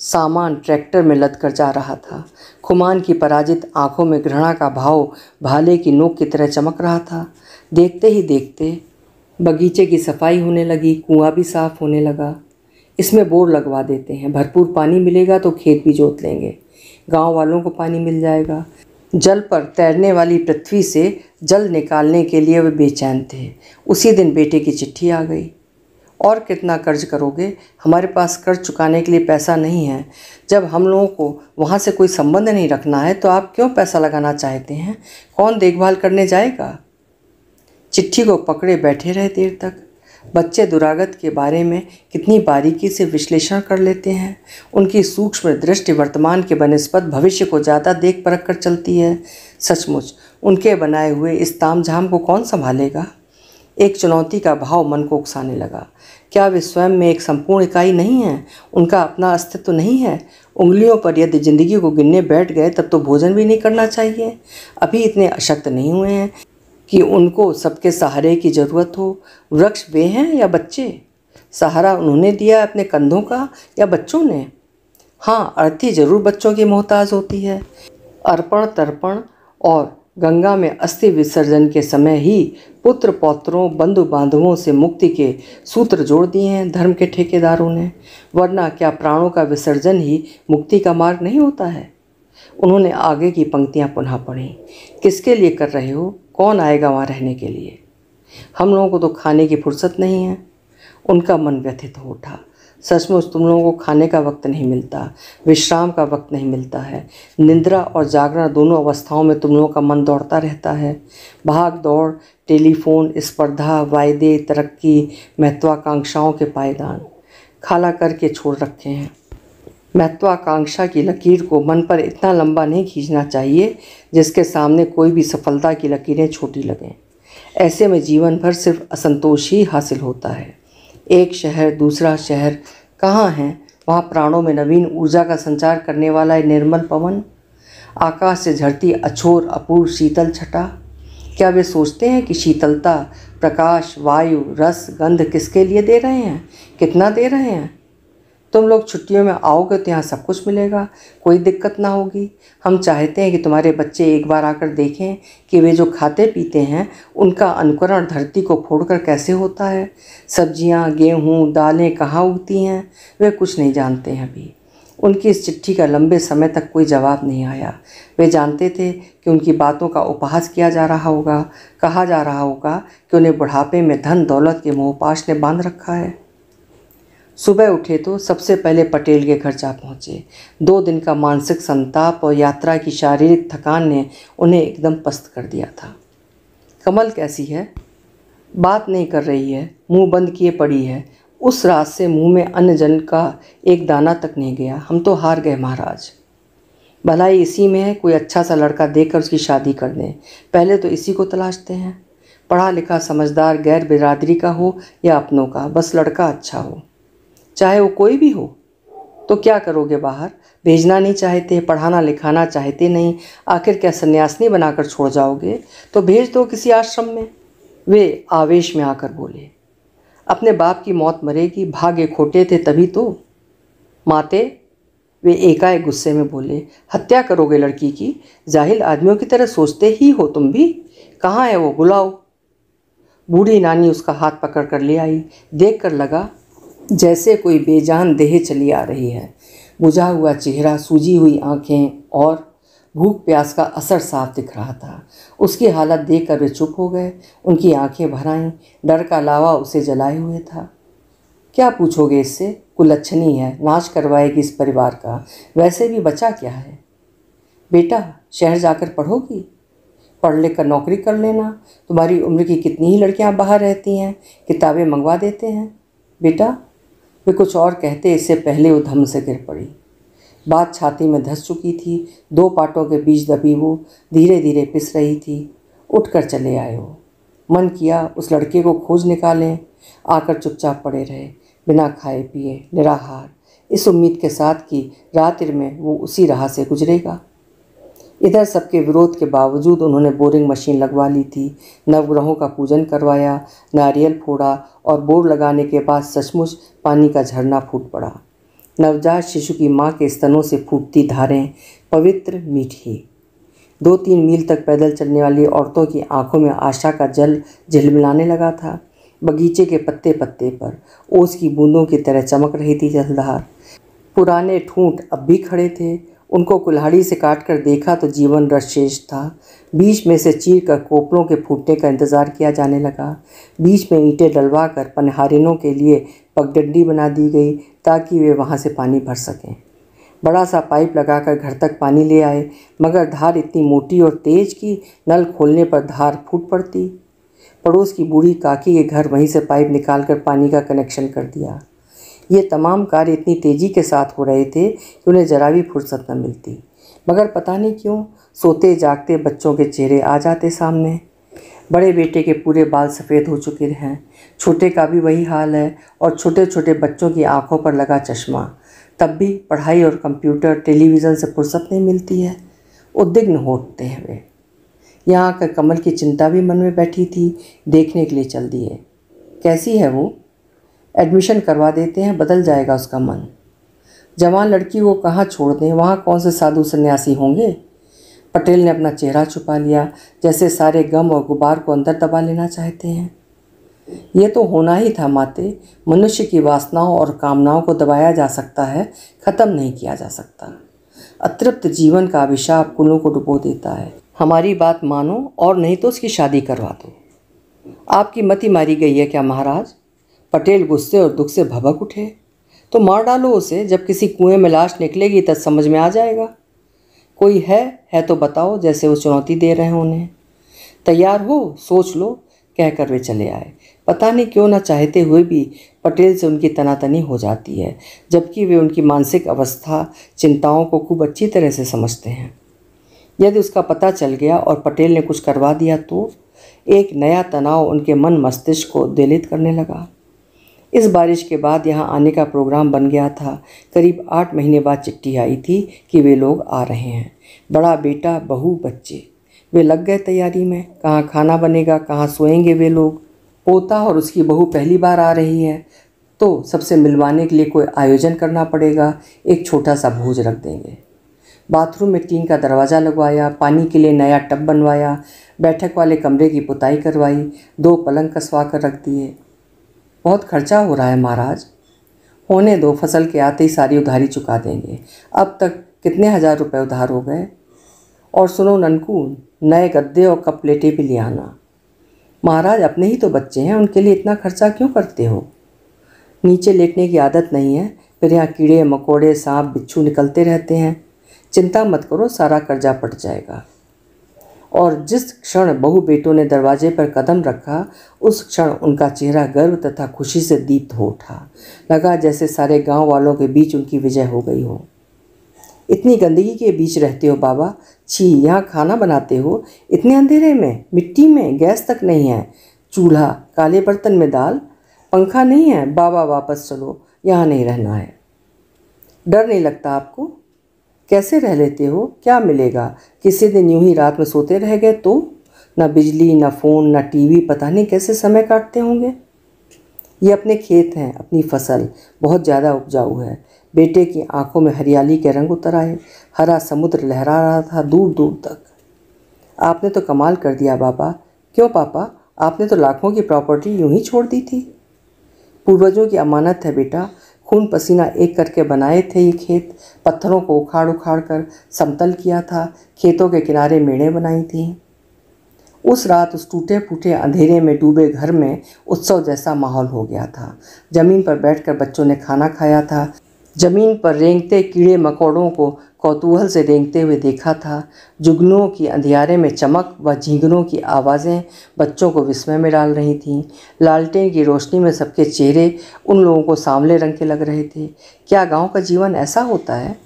सामान ट्रैक्टर में लद कर जा रहा था खुमान की पराजित आंखों में घृणा का भाव भाले की नोक की तरह चमक रहा था देखते ही देखते बगीचे की सफाई होने लगी कुआं भी साफ होने लगा इसमें बोर लगवा देते हैं भरपूर पानी मिलेगा तो खेत भी जोत लेंगे गांव वालों को पानी मिल जाएगा जल पर तैरने वाली पृथ्वी से जल निकालने के लिए वे बेचैन थे उसी दिन बेटे की चिट्ठी आ गई और कितना कर्ज करोगे हमारे पास कर्ज चुकाने के लिए पैसा नहीं है जब हम लोगों को वहाँ से कोई संबंध नहीं रखना है तो आप क्यों पैसा लगाना चाहते हैं कौन देखभाल करने जाएगा चिट्ठी को पकड़े बैठे रहे देर तक बच्चे दुरागत के बारे में कितनी बारीकी से विश्लेषण कर लेते हैं उनकी सूक्ष्म दृष्टि वर्तमान के बनस्पत भविष्य को ज़्यादा देख परख कर चलती है सचमुच उनके बनाए हुए इस तामझाम को कौन संभालेगा एक चुनौती का भाव मन को उकसाने लगा क्या वे स्वयं में एक संपूर्ण इकाई नहीं है उनका अपना अस्तित्व तो नहीं है उंगलियों पर यदि ज़िंदगी को गिनने बैठ गए तब तो भोजन भी नहीं करना चाहिए अभी इतने अशक्त नहीं हुए हैं कि उनको सबके सहारे की ज़रूरत हो वृक्ष वे हैं या बच्चे सहारा उन्होंने दिया अपने कंधों का या बच्चों ने हाँ अर्थी ज़रूर बच्चों की मोहताज होती है अर्पण तर्पण और गंगा में अस्थि विसर्जन के समय ही पुत्र पौत्रों बंधु बांधवों से मुक्ति के सूत्र जोड़ दिए हैं धर्म के ठेकेदारों ने वरना क्या प्राणों का विसर्जन ही मुक्ति का मार्ग नहीं होता है उन्होंने आगे की पंक्तियाँ पुनः पढ़ी किसके लिए कर रहे हो कौन आएगा वहाँ रहने के लिए हम लोगों को तो खाने की फुर्सत नहीं है उनका मन व्यथित हो उठा सचमुच तुम लोगों को खाने का वक्त नहीं मिलता विश्राम का वक्त नहीं मिलता है निंद्रा और जागरण दोनों अवस्थाओं में तुम लोगों का मन दौड़ता रहता है भाग दौड़ टेलीफोन स्पर्धा वायदे तरक्की महत्वाकांक्षाओं के पायदान खाला करके छोड़ रखे हैं महत्वाकांक्षा की लकीर को मन पर इतना लंबा नहीं खींचना चाहिए जिसके सामने कोई भी सफलता की लकीरें छोटी लगें ऐसे में जीवन भर सिर्फ असंतोष ही हासिल होता है एक शहर दूसरा शहर कहाँ है वहाँ प्राणों में नवीन ऊर्जा का संचार करने वाला है निर्मल पवन आकाश से झड़ती अछोर अपूर्व शीतल छटा क्या वे सोचते हैं कि शीतलता प्रकाश वायु रस गंध किसके लिए दे रहे हैं कितना दे रहे हैं तुम लोग छुट्टियों में आओगे तो यहाँ सब कुछ मिलेगा कोई दिक्कत ना होगी हम चाहते हैं कि तुम्हारे बच्चे एक बार आकर देखें कि वे जो खाते पीते हैं उनका अनुकरण धरती को फोड़कर कैसे होता है सब्जियाँ गेहूँ दालें कहाँ उगती हैं वे कुछ नहीं जानते हैं अभी उनकी इस चिट्ठी का लंबे समय तक कोई जवाब नहीं आया वे जानते थे कि उनकी बातों का उपहास किया जा रहा होगा कहा जा रहा होगा कि उन्हें बुढ़ापे में धन दौलत के मोहपाश ने बांध रखा है सुबह उठे तो सबसे पहले पटेल के घर जा पहुँचे दो दिन का मानसिक संताप और यात्रा की शारीरिक थकान ने उन्हें एकदम पस्त कर दिया था कमल कैसी है बात नहीं कर रही है मुंह बंद किए पड़ी है उस रात से मुंह में अन्य जन का एक दाना तक नहीं गया हम तो हार गए महाराज भलाई इसी में है कोई अच्छा सा लड़का देखकर उसकी शादी कर दें पहले तो इसी को तलाशते हैं पढ़ा लिखा समझदार गैर बिरादरी का हो या अपनों का बस लड़का अच्छा हो चाहे वो कोई भी हो तो क्या करोगे बाहर भेजना नहीं चाहते पढ़ाना लिखाना चाहते नहीं आखिर क्या सन्यासिनी बनाकर छोड़ जाओगे तो भेज दो किसी आश्रम में वे आवेश में आकर बोले अपने बाप की मौत मरेगी भागे खोटे थे तभी तो माते वे एकाएक गुस्से में बोले हत्या करोगे लड़की की जाहिल आदमियों की तरह सोचते ही हो तुम भी कहाँ है वो बुलाओ बूढ़ी नानी उसका हाथ पकड़ कर ले आई देख कर लगा जैसे कोई बेजान देह चली आ रही है बुझा हुआ चेहरा सूजी हुई आंखें और भूख प्यास का असर साफ दिख रहा था उसकी हालत देख कर वे चुप हो गए उनकी आंखें भर आईं डर का लावा उसे जलाए हुए था क्या पूछोगे इससे कुलच्छनी है नाश करवाएगी इस परिवार का वैसे भी बचा क्या है बेटा शहर जाकर पढ़ोगी पढ़ लिख कर नौकरी कर लेना तुम्हारी उम्र की कितनी ही लड़कियां बाहर रहती हैं किताबें मंगवा देते हैं बेटा वे कुछ और कहते इससे पहले वो धम से गिर पड़ी बात छाती में धस चुकी थी दो पाटों के बीच दबी वो धीरे धीरे पिस रही थी उठकर चले आए हो मन किया उस लड़के को खोज निकालें आकर चुपचाप पड़े रहे बिना खाए पिए निराहार इस उम्मीद के साथ कि रात्रि में वो उसी राह से गुजरेगा इधर सबके विरोध के बावजूद उन्होंने बोरिंग मशीन लगवा ली थी नवग्रहों का पूजन करवाया नारियल फोड़ा और बोर लगाने के बाद सचमुच पानी का झरना फूट पड़ा नवजात शिशु की माँ के स्तनों से फूटती धारें पवित्र मीठी दो तीन मील तक पैदल चलने वाली औरतों की आंखों में आशा का जल झिलमिलाने लगा था बगीचे के पत्ते पत्ते पर ओस की बूंदों की तरह चमक रही थी जलधार पुराने ठूंठ अब भी खड़े थे उनको कुल्हाड़ी से काट कर देखा तो जीवन रस था बीच में से चीर कर कोपलों के फूटने का इंतज़ार किया जाने लगा बीच में ईंटें डलवा कर पनहारिनों के लिए पगडंडी बना दी गई ताकि वे वहाँ से पानी भर सकें बड़ा सा पाइप लगाकर घर तक पानी ले आए मगर धार इतनी मोटी और तेज की नल खोलने पर धार फूट पड़ती पड़ोस की बूढ़ी काकी के घर वहीं से पाइप निकाल कर पानी का कनेक्शन कर दिया ये तमाम कार्य इतनी तेज़ी के साथ हो रहे थे कि उन्हें जरा भी फुर्सत न मिलती मगर पता नहीं क्यों सोते जागते बच्चों के चेहरे आ जाते सामने बड़े बेटे के पूरे बाल सफ़ेद हो चुके हैं छोटे का भी वही हाल है और छोटे छोटे बच्चों की आंखों पर लगा चश्मा तब भी पढ़ाई और कंप्यूटर टेलीविज़न से फुर्सत नहीं मिलती है उद्विग्न होते हैं वे यहाँ आकर कमल की चिंता भी मन में बैठी थी देखने के लिए चल दिए कैसी है वो एडमिशन करवा देते हैं बदल जाएगा उसका मन जवान लड़की को कहाँ छोड़ दें वहाँ कौन से साधु सन्यासी होंगे पटेल ने अपना चेहरा छुपा लिया जैसे सारे गम और गुबार को अंदर दबा लेना चाहते हैं ये तो होना ही था माते मनुष्य की वासनाओं और कामनाओं को दबाया जा सकता है ख़त्म नहीं किया जा सकता अतृप्त जीवन का अभिशाप कुलों को डुबो देता है हमारी बात मानो और नहीं तो उसकी शादी करवा दो आपकी मति मारी गई है क्या महाराज पटेल गुस्से और दुख से भभक उठे तो मार डालो उसे जब किसी कुएं में लाश निकलेगी तब समझ में आ जाएगा कोई है है तो बताओ जैसे वो चुनौती दे रहे हैं उन्हें तैयार हो सोच लो कहकर वे चले आए पता नहीं क्यों ना चाहते हुए भी पटेल से उनकी तनातनी हो जाती है जबकि वे उनकी मानसिक अवस्था चिंताओं को खूब अच्छी तरह से समझते हैं यदि उसका पता चल गया और पटेल ने कुछ करवा दिया तो एक नया तनाव उनके मन मस्तिष्क को दिलित करने लगा इस बारिश के बाद यहाँ आने का प्रोग्राम बन गया था करीब आठ महीने बाद चिट्ठी आई थी कि वे लोग आ रहे हैं बड़ा बेटा बहू बच्चे वे लग गए तैयारी में कहाँ खाना बनेगा कहाँ सोएंगे वे लोग पोता और उसकी बहू पहली बार आ रही है तो सबसे मिलवाने के लिए कोई आयोजन करना पड़ेगा एक छोटा सा भोज रख देंगे बाथरूम में टीन का दरवाज़ा लगवाया पानी के लिए नया टब बनवाया बैठक वाले कमरे की पुताई करवाई दो पलंग कसवा कर रख दिए बहुत खर्चा हो रहा है महाराज होने दो फसल के आते ही सारी उधारी चुका देंगे अब तक कितने हज़ार रुपए उधार हो गए और सुनो ननकू नए गद्दे और कप प्लेटें भी ले आना महाराज अपने ही तो बच्चे हैं उनके लिए इतना खर्चा क्यों करते हो नीचे लेटने की आदत नहीं है फिर यहाँ कीड़े मकोड़े सांप बिच्छू निकलते रहते हैं चिंता मत करो सारा कर्जा पट जाएगा और जिस क्षण बहु बेटों ने दरवाजे पर कदम रखा उस क्षण उनका चेहरा गर्व तथा खुशी से दीप्त हो उठा लगा जैसे सारे गांव वालों के बीच उनकी विजय हो गई हो इतनी गंदगी के बीच रहते हो बाबा छी यहाँ खाना बनाते हो इतने अंधेरे में मिट्टी में गैस तक नहीं है चूल्हा काले बर्तन में दाल पंखा नहीं है बाबा वापस चलो यहाँ नहीं रहना है डर नहीं लगता आपको कैसे रह लेते हो क्या मिलेगा किसी दिन यूं ही रात में सोते रह गए तो ना बिजली ना फ़ोन ना टीवी पता नहीं कैसे समय काटते होंगे ये अपने खेत हैं अपनी फसल बहुत ज़्यादा उपजाऊ है बेटे की आंखों में हरियाली के रंग उतर आए हरा समुद्र लहरा रहा था दूर दूर तक आपने तो कमाल कर दिया बाबा क्यों पापा आपने तो लाखों की प्रॉपर्टी यूं ही छोड़ दी थी पूर्वजों की अमानत है बेटा खून पसीना एक करके बनाए थे ये खेत पत्थरों को उखाड़ उखाड़ कर समतल किया था खेतों के किनारे मेड़े बनाई थी उस रात उस टूटे फूटे अंधेरे में डूबे घर में उत्सव जैसा माहौल हो गया था ज़मीन पर बैठकर बच्चों ने खाना खाया था ज़मीन पर रेंगते कीड़े मकोड़ों को कौतूहल से रेंगते हुए देखा था जुगनुओं की अंधियारे में चमक व झींगनों की आवाज़ें बच्चों को विस्मय में डाल रही थीं लालटेन की रोशनी में सबके चेहरे उन लोगों को सांवले रंग के लग रहे थे क्या गांव का जीवन ऐसा होता है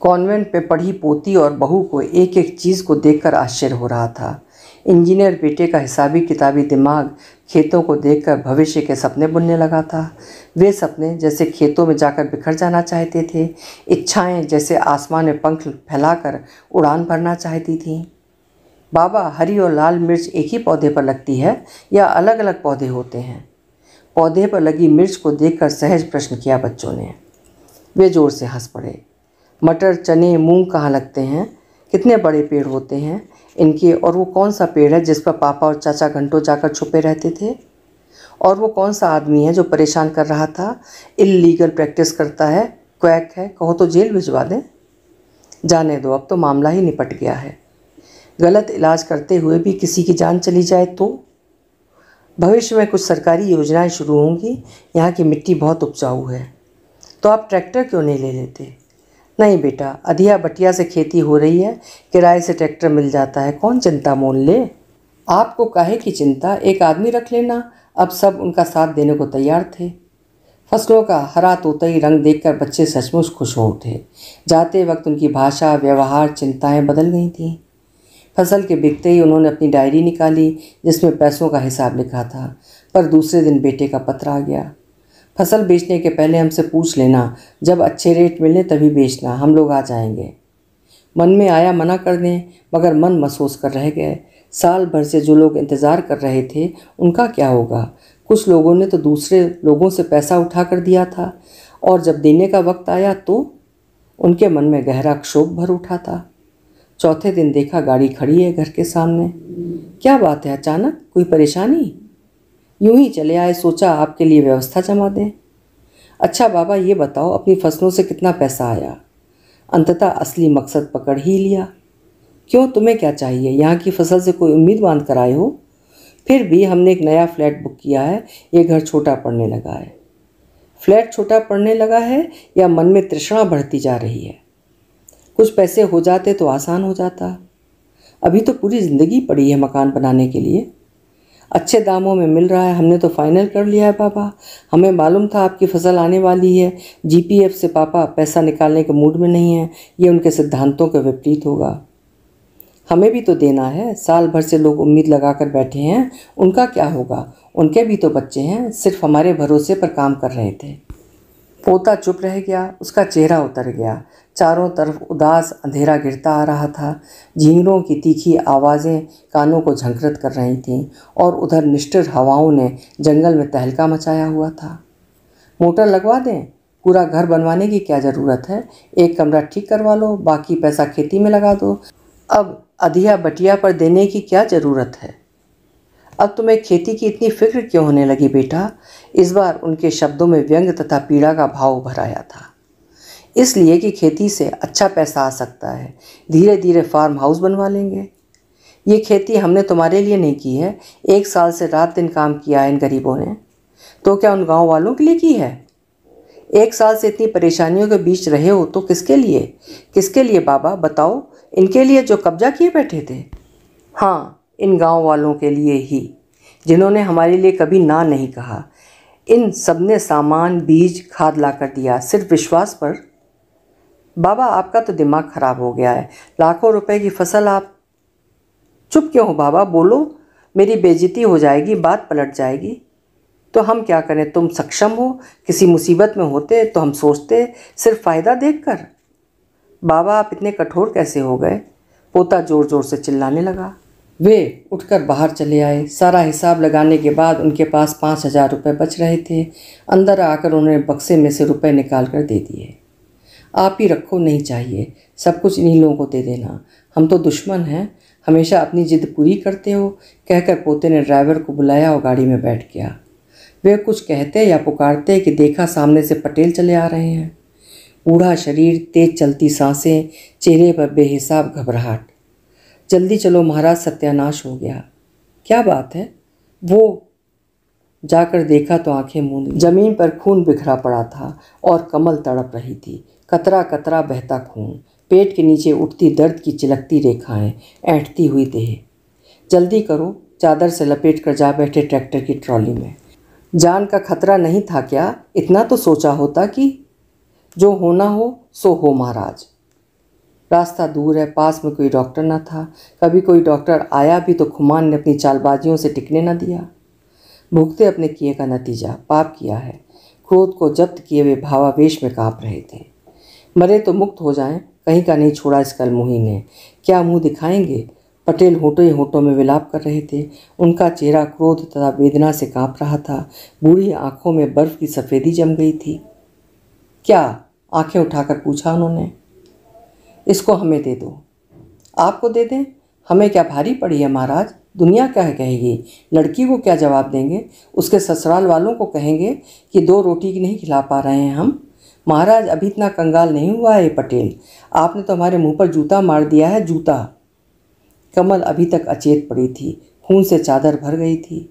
कॉन्वेंट पे पढ़ी पोती और बहू को एक एक चीज़ को देखकर आश्चर्य हो रहा था इंजीनियर बेटे का हिसाबी किताबी दिमाग खेतों को देखकर भविष्य के सपने बुनने लगा था वे सपने जैसे खेतों में जाकर बिखर जाना चाहते थे इच्छाएं जैसे आसमान में पंख फैलाकर उड़ान भरना चाहती थीं बाबा हरी और लाल मिर्च एक ही पौधे पर लगती है या अलग अलग पौधे होते हैं पौधे पर लगी मिर्च को देखकर सहज प्रश्न किया बच्चों ने वे ज़ोर से हंस पड़े मटर चने मूंग कहाँ लगते हैं कितने बड़े पेड़ होते हैं इनके और वो कौन सा पेड़ है जिस पर पापा और चाचा घंटों जाकर छुपे रहते थे और वो कौन सा आदमी है जो परेशान कर रहा था इलीगल प्रैक्टिस करता है क्वैक है कहो तो जेल भिजवा दें जाने दो अब तो मामला ही निपट गया है गलत इलाज करते हुए भी किसी की जान चली जाए तो भविष्य में कुछ सरकारी योजनाएं शुरू होंगी यहाँ की मिट्टी बहुत उपजाऊ है तो आप ट्रैक्टर क्यों नहीं ले लेते नहीं बेटा अधिया बटिया से खेती हो रही है किराए से ट्रैक्टर मिल जाता है कौन चिंता मोल ले आपको काहे की चिंता एक आदमी रख लेना अब सब उनका साथ देने को तैयार थे फसलों का हरा तोतई रंग देखकर बच्चे सचमुच खुश हो उठे जाते वक्त उनकी भाषा व्यवहार चिंताएं बदल गई थीं फसल के बिकते ही उन्होंने अपनी डायरी निकाली जिसमें पैसों का हिसाब लिखा था पर दूसरे दिन बेटे का पत्र आ गया फसल बेचने के पहले हमसे पूछ लेना जब अच्छे रेट मिले तभी बेचना हम लोग आ जाएंगे मन में आया मना कर दें मगर मन महसूस कर रह गए साल भर से जो लोग इंतज़ार कर रहे थे उनका क्या होगा कुछ लोगों ने तो दूसरे लोगों से पैसा उठा कर दिया था और जब देने का वक्त आया तो उनके मन में गहरा क्षोभ भर उठा था चौथे दिन देखा गाड़ी खड़ी है घर के सामने क्या बात है अचानक कोई परेशानी यूं ही चले आए सोचा आपके लिए व्यवस्था जमा दें अच्छा बाबा ये बताओ अपनी फसलों से कितना पैसा आया अंततः असली मकसद पकड़ ही लिया क्यों तुम्हें क्या चाहिए यहाँ की फसल से कोई उम्मीद बांध कर आए हो फिर भी हमने एक नया फ्लैट बुक किया है ये घर छोटा पड़ने लगा है फ्लैट छोटा पड़ने लगा है या मन में तृष्णा बढ़ती जा रही है कुछ पैसे हो जाते तो आसान हो जाता अभी तो पूरी ज़िंदगी पड़ी है मकान बनाने के लिए अच्छे दामों में मिल रहा है हमने तो फाइनल कर लिया है पापा हमें मालूम था आपकी फसल आने वाली है जीपीएफ से पापा पैसा निकालने के मूड में नहीं है ये उनके सिद्धांतों के विपरीत होगा हमें भी तो देना है साल भर से लोग उम्मीद लगा कर बैठे हैं उनका क्या होगा उनके भी तो बच्चे हैं सिर्फ हमारे भरोसे पर काम कर रहे थे पोता चुप रह गया उसका चेहरा उतर गया चारों तरफ उदास अंधेरा गिरता आ रहा था झींगरों की तीखी आवाज़ें कानों को झंकृत कर रही थीं और उधर निष्ठुर हवाओं ने जंगल में तहलका मचाया हुआ था मोटर लगवा दें पूरा घर बनवाने की क्या ज़रूरत है एक कमरा ठीक करवा लो बाकी पैसा खेती में लगा दो अब अधिया बटिया पर देने की क्या ज़रूरत है अब तुम्हें खेती की इतनी फिक्र क्यों होने लगी बेटा इस बार उनके शब्दों में व्यंग तथा पीड़ा का भाव भराया था इसलिए कि खेती से अच्छा पैसा आ सकता है धीरे धीरे फार्म हाउस बनवा लेंगे ये खेती हमने तुम्हारे लिए नहीं की है एक साल से रात दिन काम किया है इन गरीबों ने तो क्या उन गांव वालों के लिए की है एक साल से इतनी परेशानियों के बीच रहे हो तो किसके लिए किसके लिए बाबा बताओ इनके लिए जो कब्जा किए बैठे थे हाँ इन गांव वालों के लिए ही जिन्होंने हमारे लिए कभी ना नहीं कहा इन सब ने सामान बीज खाद लाकर दिया सिर्फ विश्वास पर बाबा आपका तो दिमाग ख़राब हो गया है लाखों रुपए की फसल आप चुप क्यों हो बाबा बोलो मेरी बेजती हो जाएगी बात पलट जाएगी तो हम क्या करें तुम सक्षम हो किसी मुसीबत में होते तो हम सोचते सिर्फ फ़ायदा देखकर बाबा आप इतने कठोर कैसे हो गए पोता ज़ोर ज़ोर से चिल्लाने लगा वे उठकर बाहर चले आए सारा हिसाब लगाने के बाद उनके पास पाँच हज़ार रुपये बच रहे थे अंदर आकर उन्होंने बक्से में से रुपए निकाल कर दे दिए आप ही रखो नहीं चाहिए सब कुछ इन्हीं लोगों को दे देना हम तो दुश्मन हैं हमेशा अपनी जिद पूरी करते हो कहकर पोते ने ड्राइवर को बुलाया और गाड़ी में बैठ गया वे कुछ कहते या पुकारते कि देखा सामने से पटेल चले आ रहे हैं बूढ़ा शरीर तेज चलती सांसें चेहरे पर बेहिसाब घबराहट जल्दी चलो महाराज सत्यानाश हो गया क्या बात है वो जाकर देखा तो आंखें मूंद जमीन पर खून बिखरा पड़ा था और कमल तड़प रही थी कतरा कतरा बहता खून पेट के नीचे उठती दर्द की चिलकती रेखाएं ऐठती हुई देह जल्दी करो चादर से लपेट कर जा बैठे ट्रैक्टर की ट्रॉली में जान का खतरा नहीं था क्या इतना तो सोचा होता कि जो होना हो सो हो महाराज रास्ता दूर है पास में कोई डॉक्टर ना था कभी कोई डॉक्टर आया भी तो खुमान ने अपनी चालबाजियों से टिकने ना दिया भुगते अपने किए का नतीजा पाप किया है क्रोध को जब्त किए हुए भावावेश में काँप रहे थे मरे तो मुक्त हो जाएं कहीं का नहीं छोड़ा इस मुही ने क्या मुंह दिखाएंगे पटेल होटो होटो में विलाप कर रहे थे उनका चेहरा क्रोध तथा वेदना से कांप रहा था बूढ़ी आंखों में बर्फ की सफ़ेदी जम गई थी क्या आंखें उठाकर पूछा उन्होंने इसको हमें दे दो आपको दे दें हमें क्या भारी पड़ी है महाराज दुनिया क्या है कहेगी लड़की को क्या जवाब देंगे उसके ससुराल वालों को कहेंगे कि दो रोटी नहीं खिला पा रहे हैं हम महाराज अभी इतना कंगाल नहीं हुआ है पटेल आपने तो हमारे मुंह पर जूता मार दिया है जूता कमल अभी तक अचेत पड़ी थी खून से चादर भर गई थी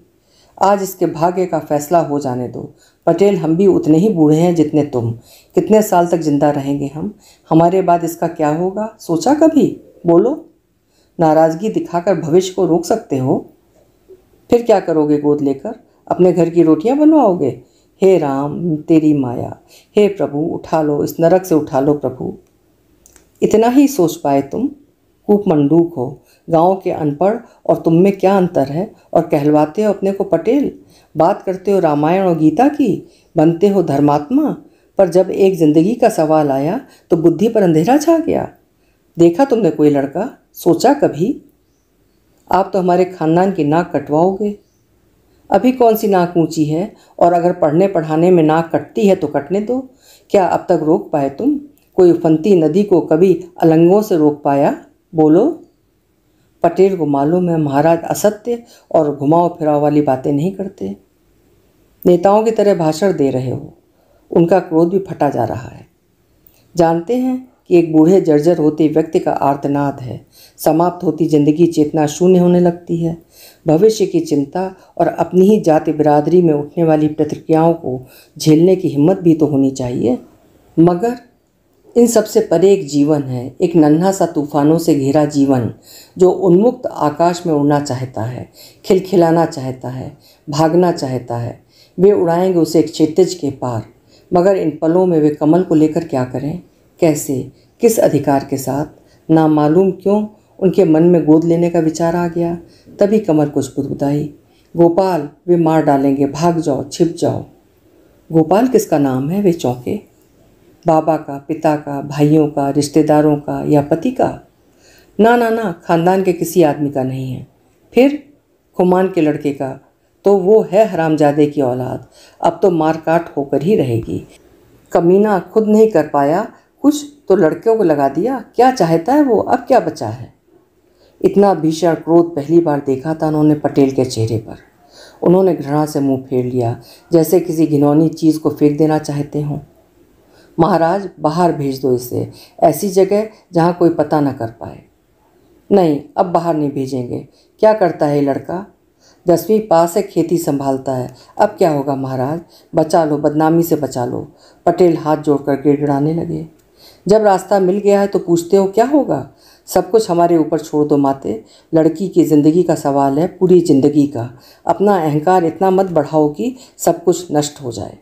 आज इसके भाग्य का फैसला हो जाने दो पटेल हम भी उतने ही बूढ़े हैं जितने तुम कितने साल तक जिंदा रहेंगे हम हमारे बाद इसका क्या होगा सोचा कभी बोलो नाराज़गी दिखाकर भविष्य को रोक सकते हो फिर क्या करोगे गोद लेकर अपने घर की रोटियां बनवाओगे हे राम तेरी माया हे प्रभु उठा लो इस नरक से उठा लो प्रभु इतना ही सोच पाए तुम कूप मंडूक हो गांव के अनपढ़ और तुम में क्या अंतर है और कहलवाते हो अपने को पटेल बात करते हो रामायण और गीता की बनते हो धर्मात्मा पर जब एक जिंदगी का सवाल आया तो बुद्धि पर अंधेरा छा गया देखा तुमने कोई लड़का सोचा कभी आप तो हमारे खानदान की नाक कटवाओगे अभी कौन सी नाक ऊंची है और अगर पढ़ने पढ़ाने में नाक कटती है तो कटने दो क्या अब तक रोक पाए तुम कोई फंती नदी को कभी अलंगों से रोक पाया बोलो पटेल को मालूम है महाराज असत्य और घुमाओ फिराव वाली बातें नहीं करते नेताओं की तरह भाषण दे रहे हो उनका क्रोध भी फटा जा रहा है जानते हैं कि एक बूढ़े जर्जर होते व्यक्ति का आर्तनाद है समाप्त होती जिंदगी चेतना शून्य होने लगती है भविष्य की चिंता और अपनी ही जाति बिरादरी में उठने वाली प्रतिक्रियाओं को झेलने की हिम्मत भी तो होनी चाहिए मगर इन सबसे परे एक जीवन है एक नन्हा सा तूफानों से घिरा जीवन जो उन्मुक्त आकाश में उड़ना चाहता है खिलखिलाना चाहता है भागना चाहता है वे उड़ाएंगे उसे एक क्षितिज के पार मगर इन पलों में वे कमल को लेकर क्या करें कैसे किस अधिकार के साथ मालूम क्यों उनके मन में गोद लेने का विचार आ गया तभी कमर कुछ बुदबुदाई गोपाल वे मार डालेंगे भाग जाओ छिप जाओ गोपाल किसका नाम है वे चौंके बाबा का पिता का भाइयों का रिश्तेदारों का या पति का ना ना ना खानदान के किसी आदमी का नहीं है फिर खुमान के लड़के का तो वो है हरामजादे की औलाद अब तो मार काट होकर ही रहेगी कमीना खुद नहीं कर पाया कुछ तो लड़कियों को लगा दिया क्या चाहता है वो अब क्या बचा है इतना भीषण क्रोध पहली बार देखा था उन्होंने पटेल के चेहरे पर उन्होंने घृणा से मुंह फेर लिया जैसे किसी घिनौनी चीज़ को फेंक देना चाहते हों महाराज बाहर भेज दो इसे ऐसी जगह जहाँ कोई पता न कर पाए नहीं अब बाहर नहीं भेजेंगे क्या करता है लड़का दसवीं पास है खेती संभालता है अब क्या होगा महाराज बचा लो बदनामी से बचा लो पटेल हाथ जोड़कर गिड़गिड़ाने लगे जब रास्ता मिल गया है तो पूछते हो क्या होगा सब कुछ हमारे ऊपर छोड़ दो माते लड़की की ज़िंदगी का सवाल है पूरी ज़िंदगी का अपना अहंकार इतना मत बढ़ाओ कि सब कुछ नष्ट हो जाए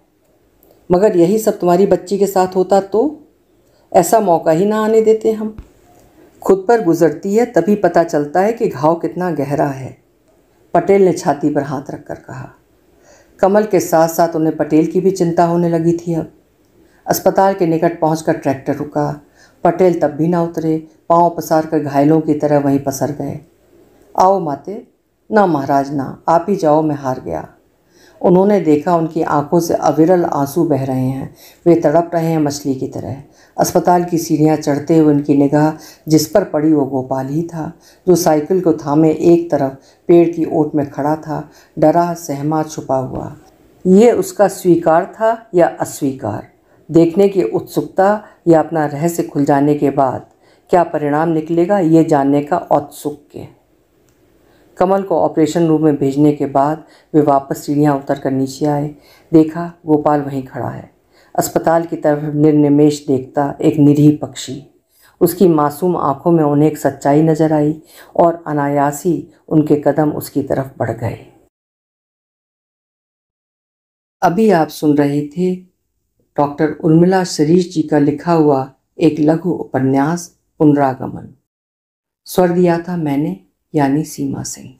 मगर यही सब तुम्हारी बच्ची के साथ होता तो ऐसा मौका ही ना आने देते हम खुद पर गुजरती है तभी पता चलता है कि घाव कितना गहरा है पटेल ने छाती पर हाथ रखकर कहा कमल के साथ साथ उन्हें पटेल की भी चिंता होने लगी थी अब अस्पताल के निकट पहुंचकर ट्रैक्टर रुका पटेल तब भी ना उतरे पांव पसार कर घायलों की तरह वहीं पसर गए आओ माते ना महाराज ना आप ही जाओ मैं हार गया उन्होंने देखा उनकी आंखों से अविरल आंसू बह रहे हैं वे तड़प रहे हैं मछली की तरह अस्पताल की सीढ़ियाँ चढ़ते हुए उनकी निगाह जिस पर पड़ी वो गोपाल ही था जो साइकिल को थामे एक तरफ पेड़ की ओट में खड़ा था डरा सहमा छुपा हुआ ये उसका स्वीकार था या अस्वीकार देखने की उत्सुकता या अपना रहस्य खुल जाने के बाद क्या परिणाम निकलेगा ये जानने का औत्सुक्य कमल को ऑपरेशन रूम में भेजने के बाद वे वापस सीढ़ियाँ उतर कर नीचे आए देखा गोपाल वहीं खड़ा है अस्पताल की तरफ निर्निमेश देखता एक निरीह पक्षी उसकी मासूम आंखों में उन्हें एक सच्चाई नजर आई और अनायासी उनके कदम उसकी तरफ बढ़ गए अभी आप सुन रहे थे डॉक्टर उर्मिला शरीश जी का लिखा हुआ एक लघु उपन्यास पुनरागमन स्वर दिया था मैंने यानी सीमा सिंह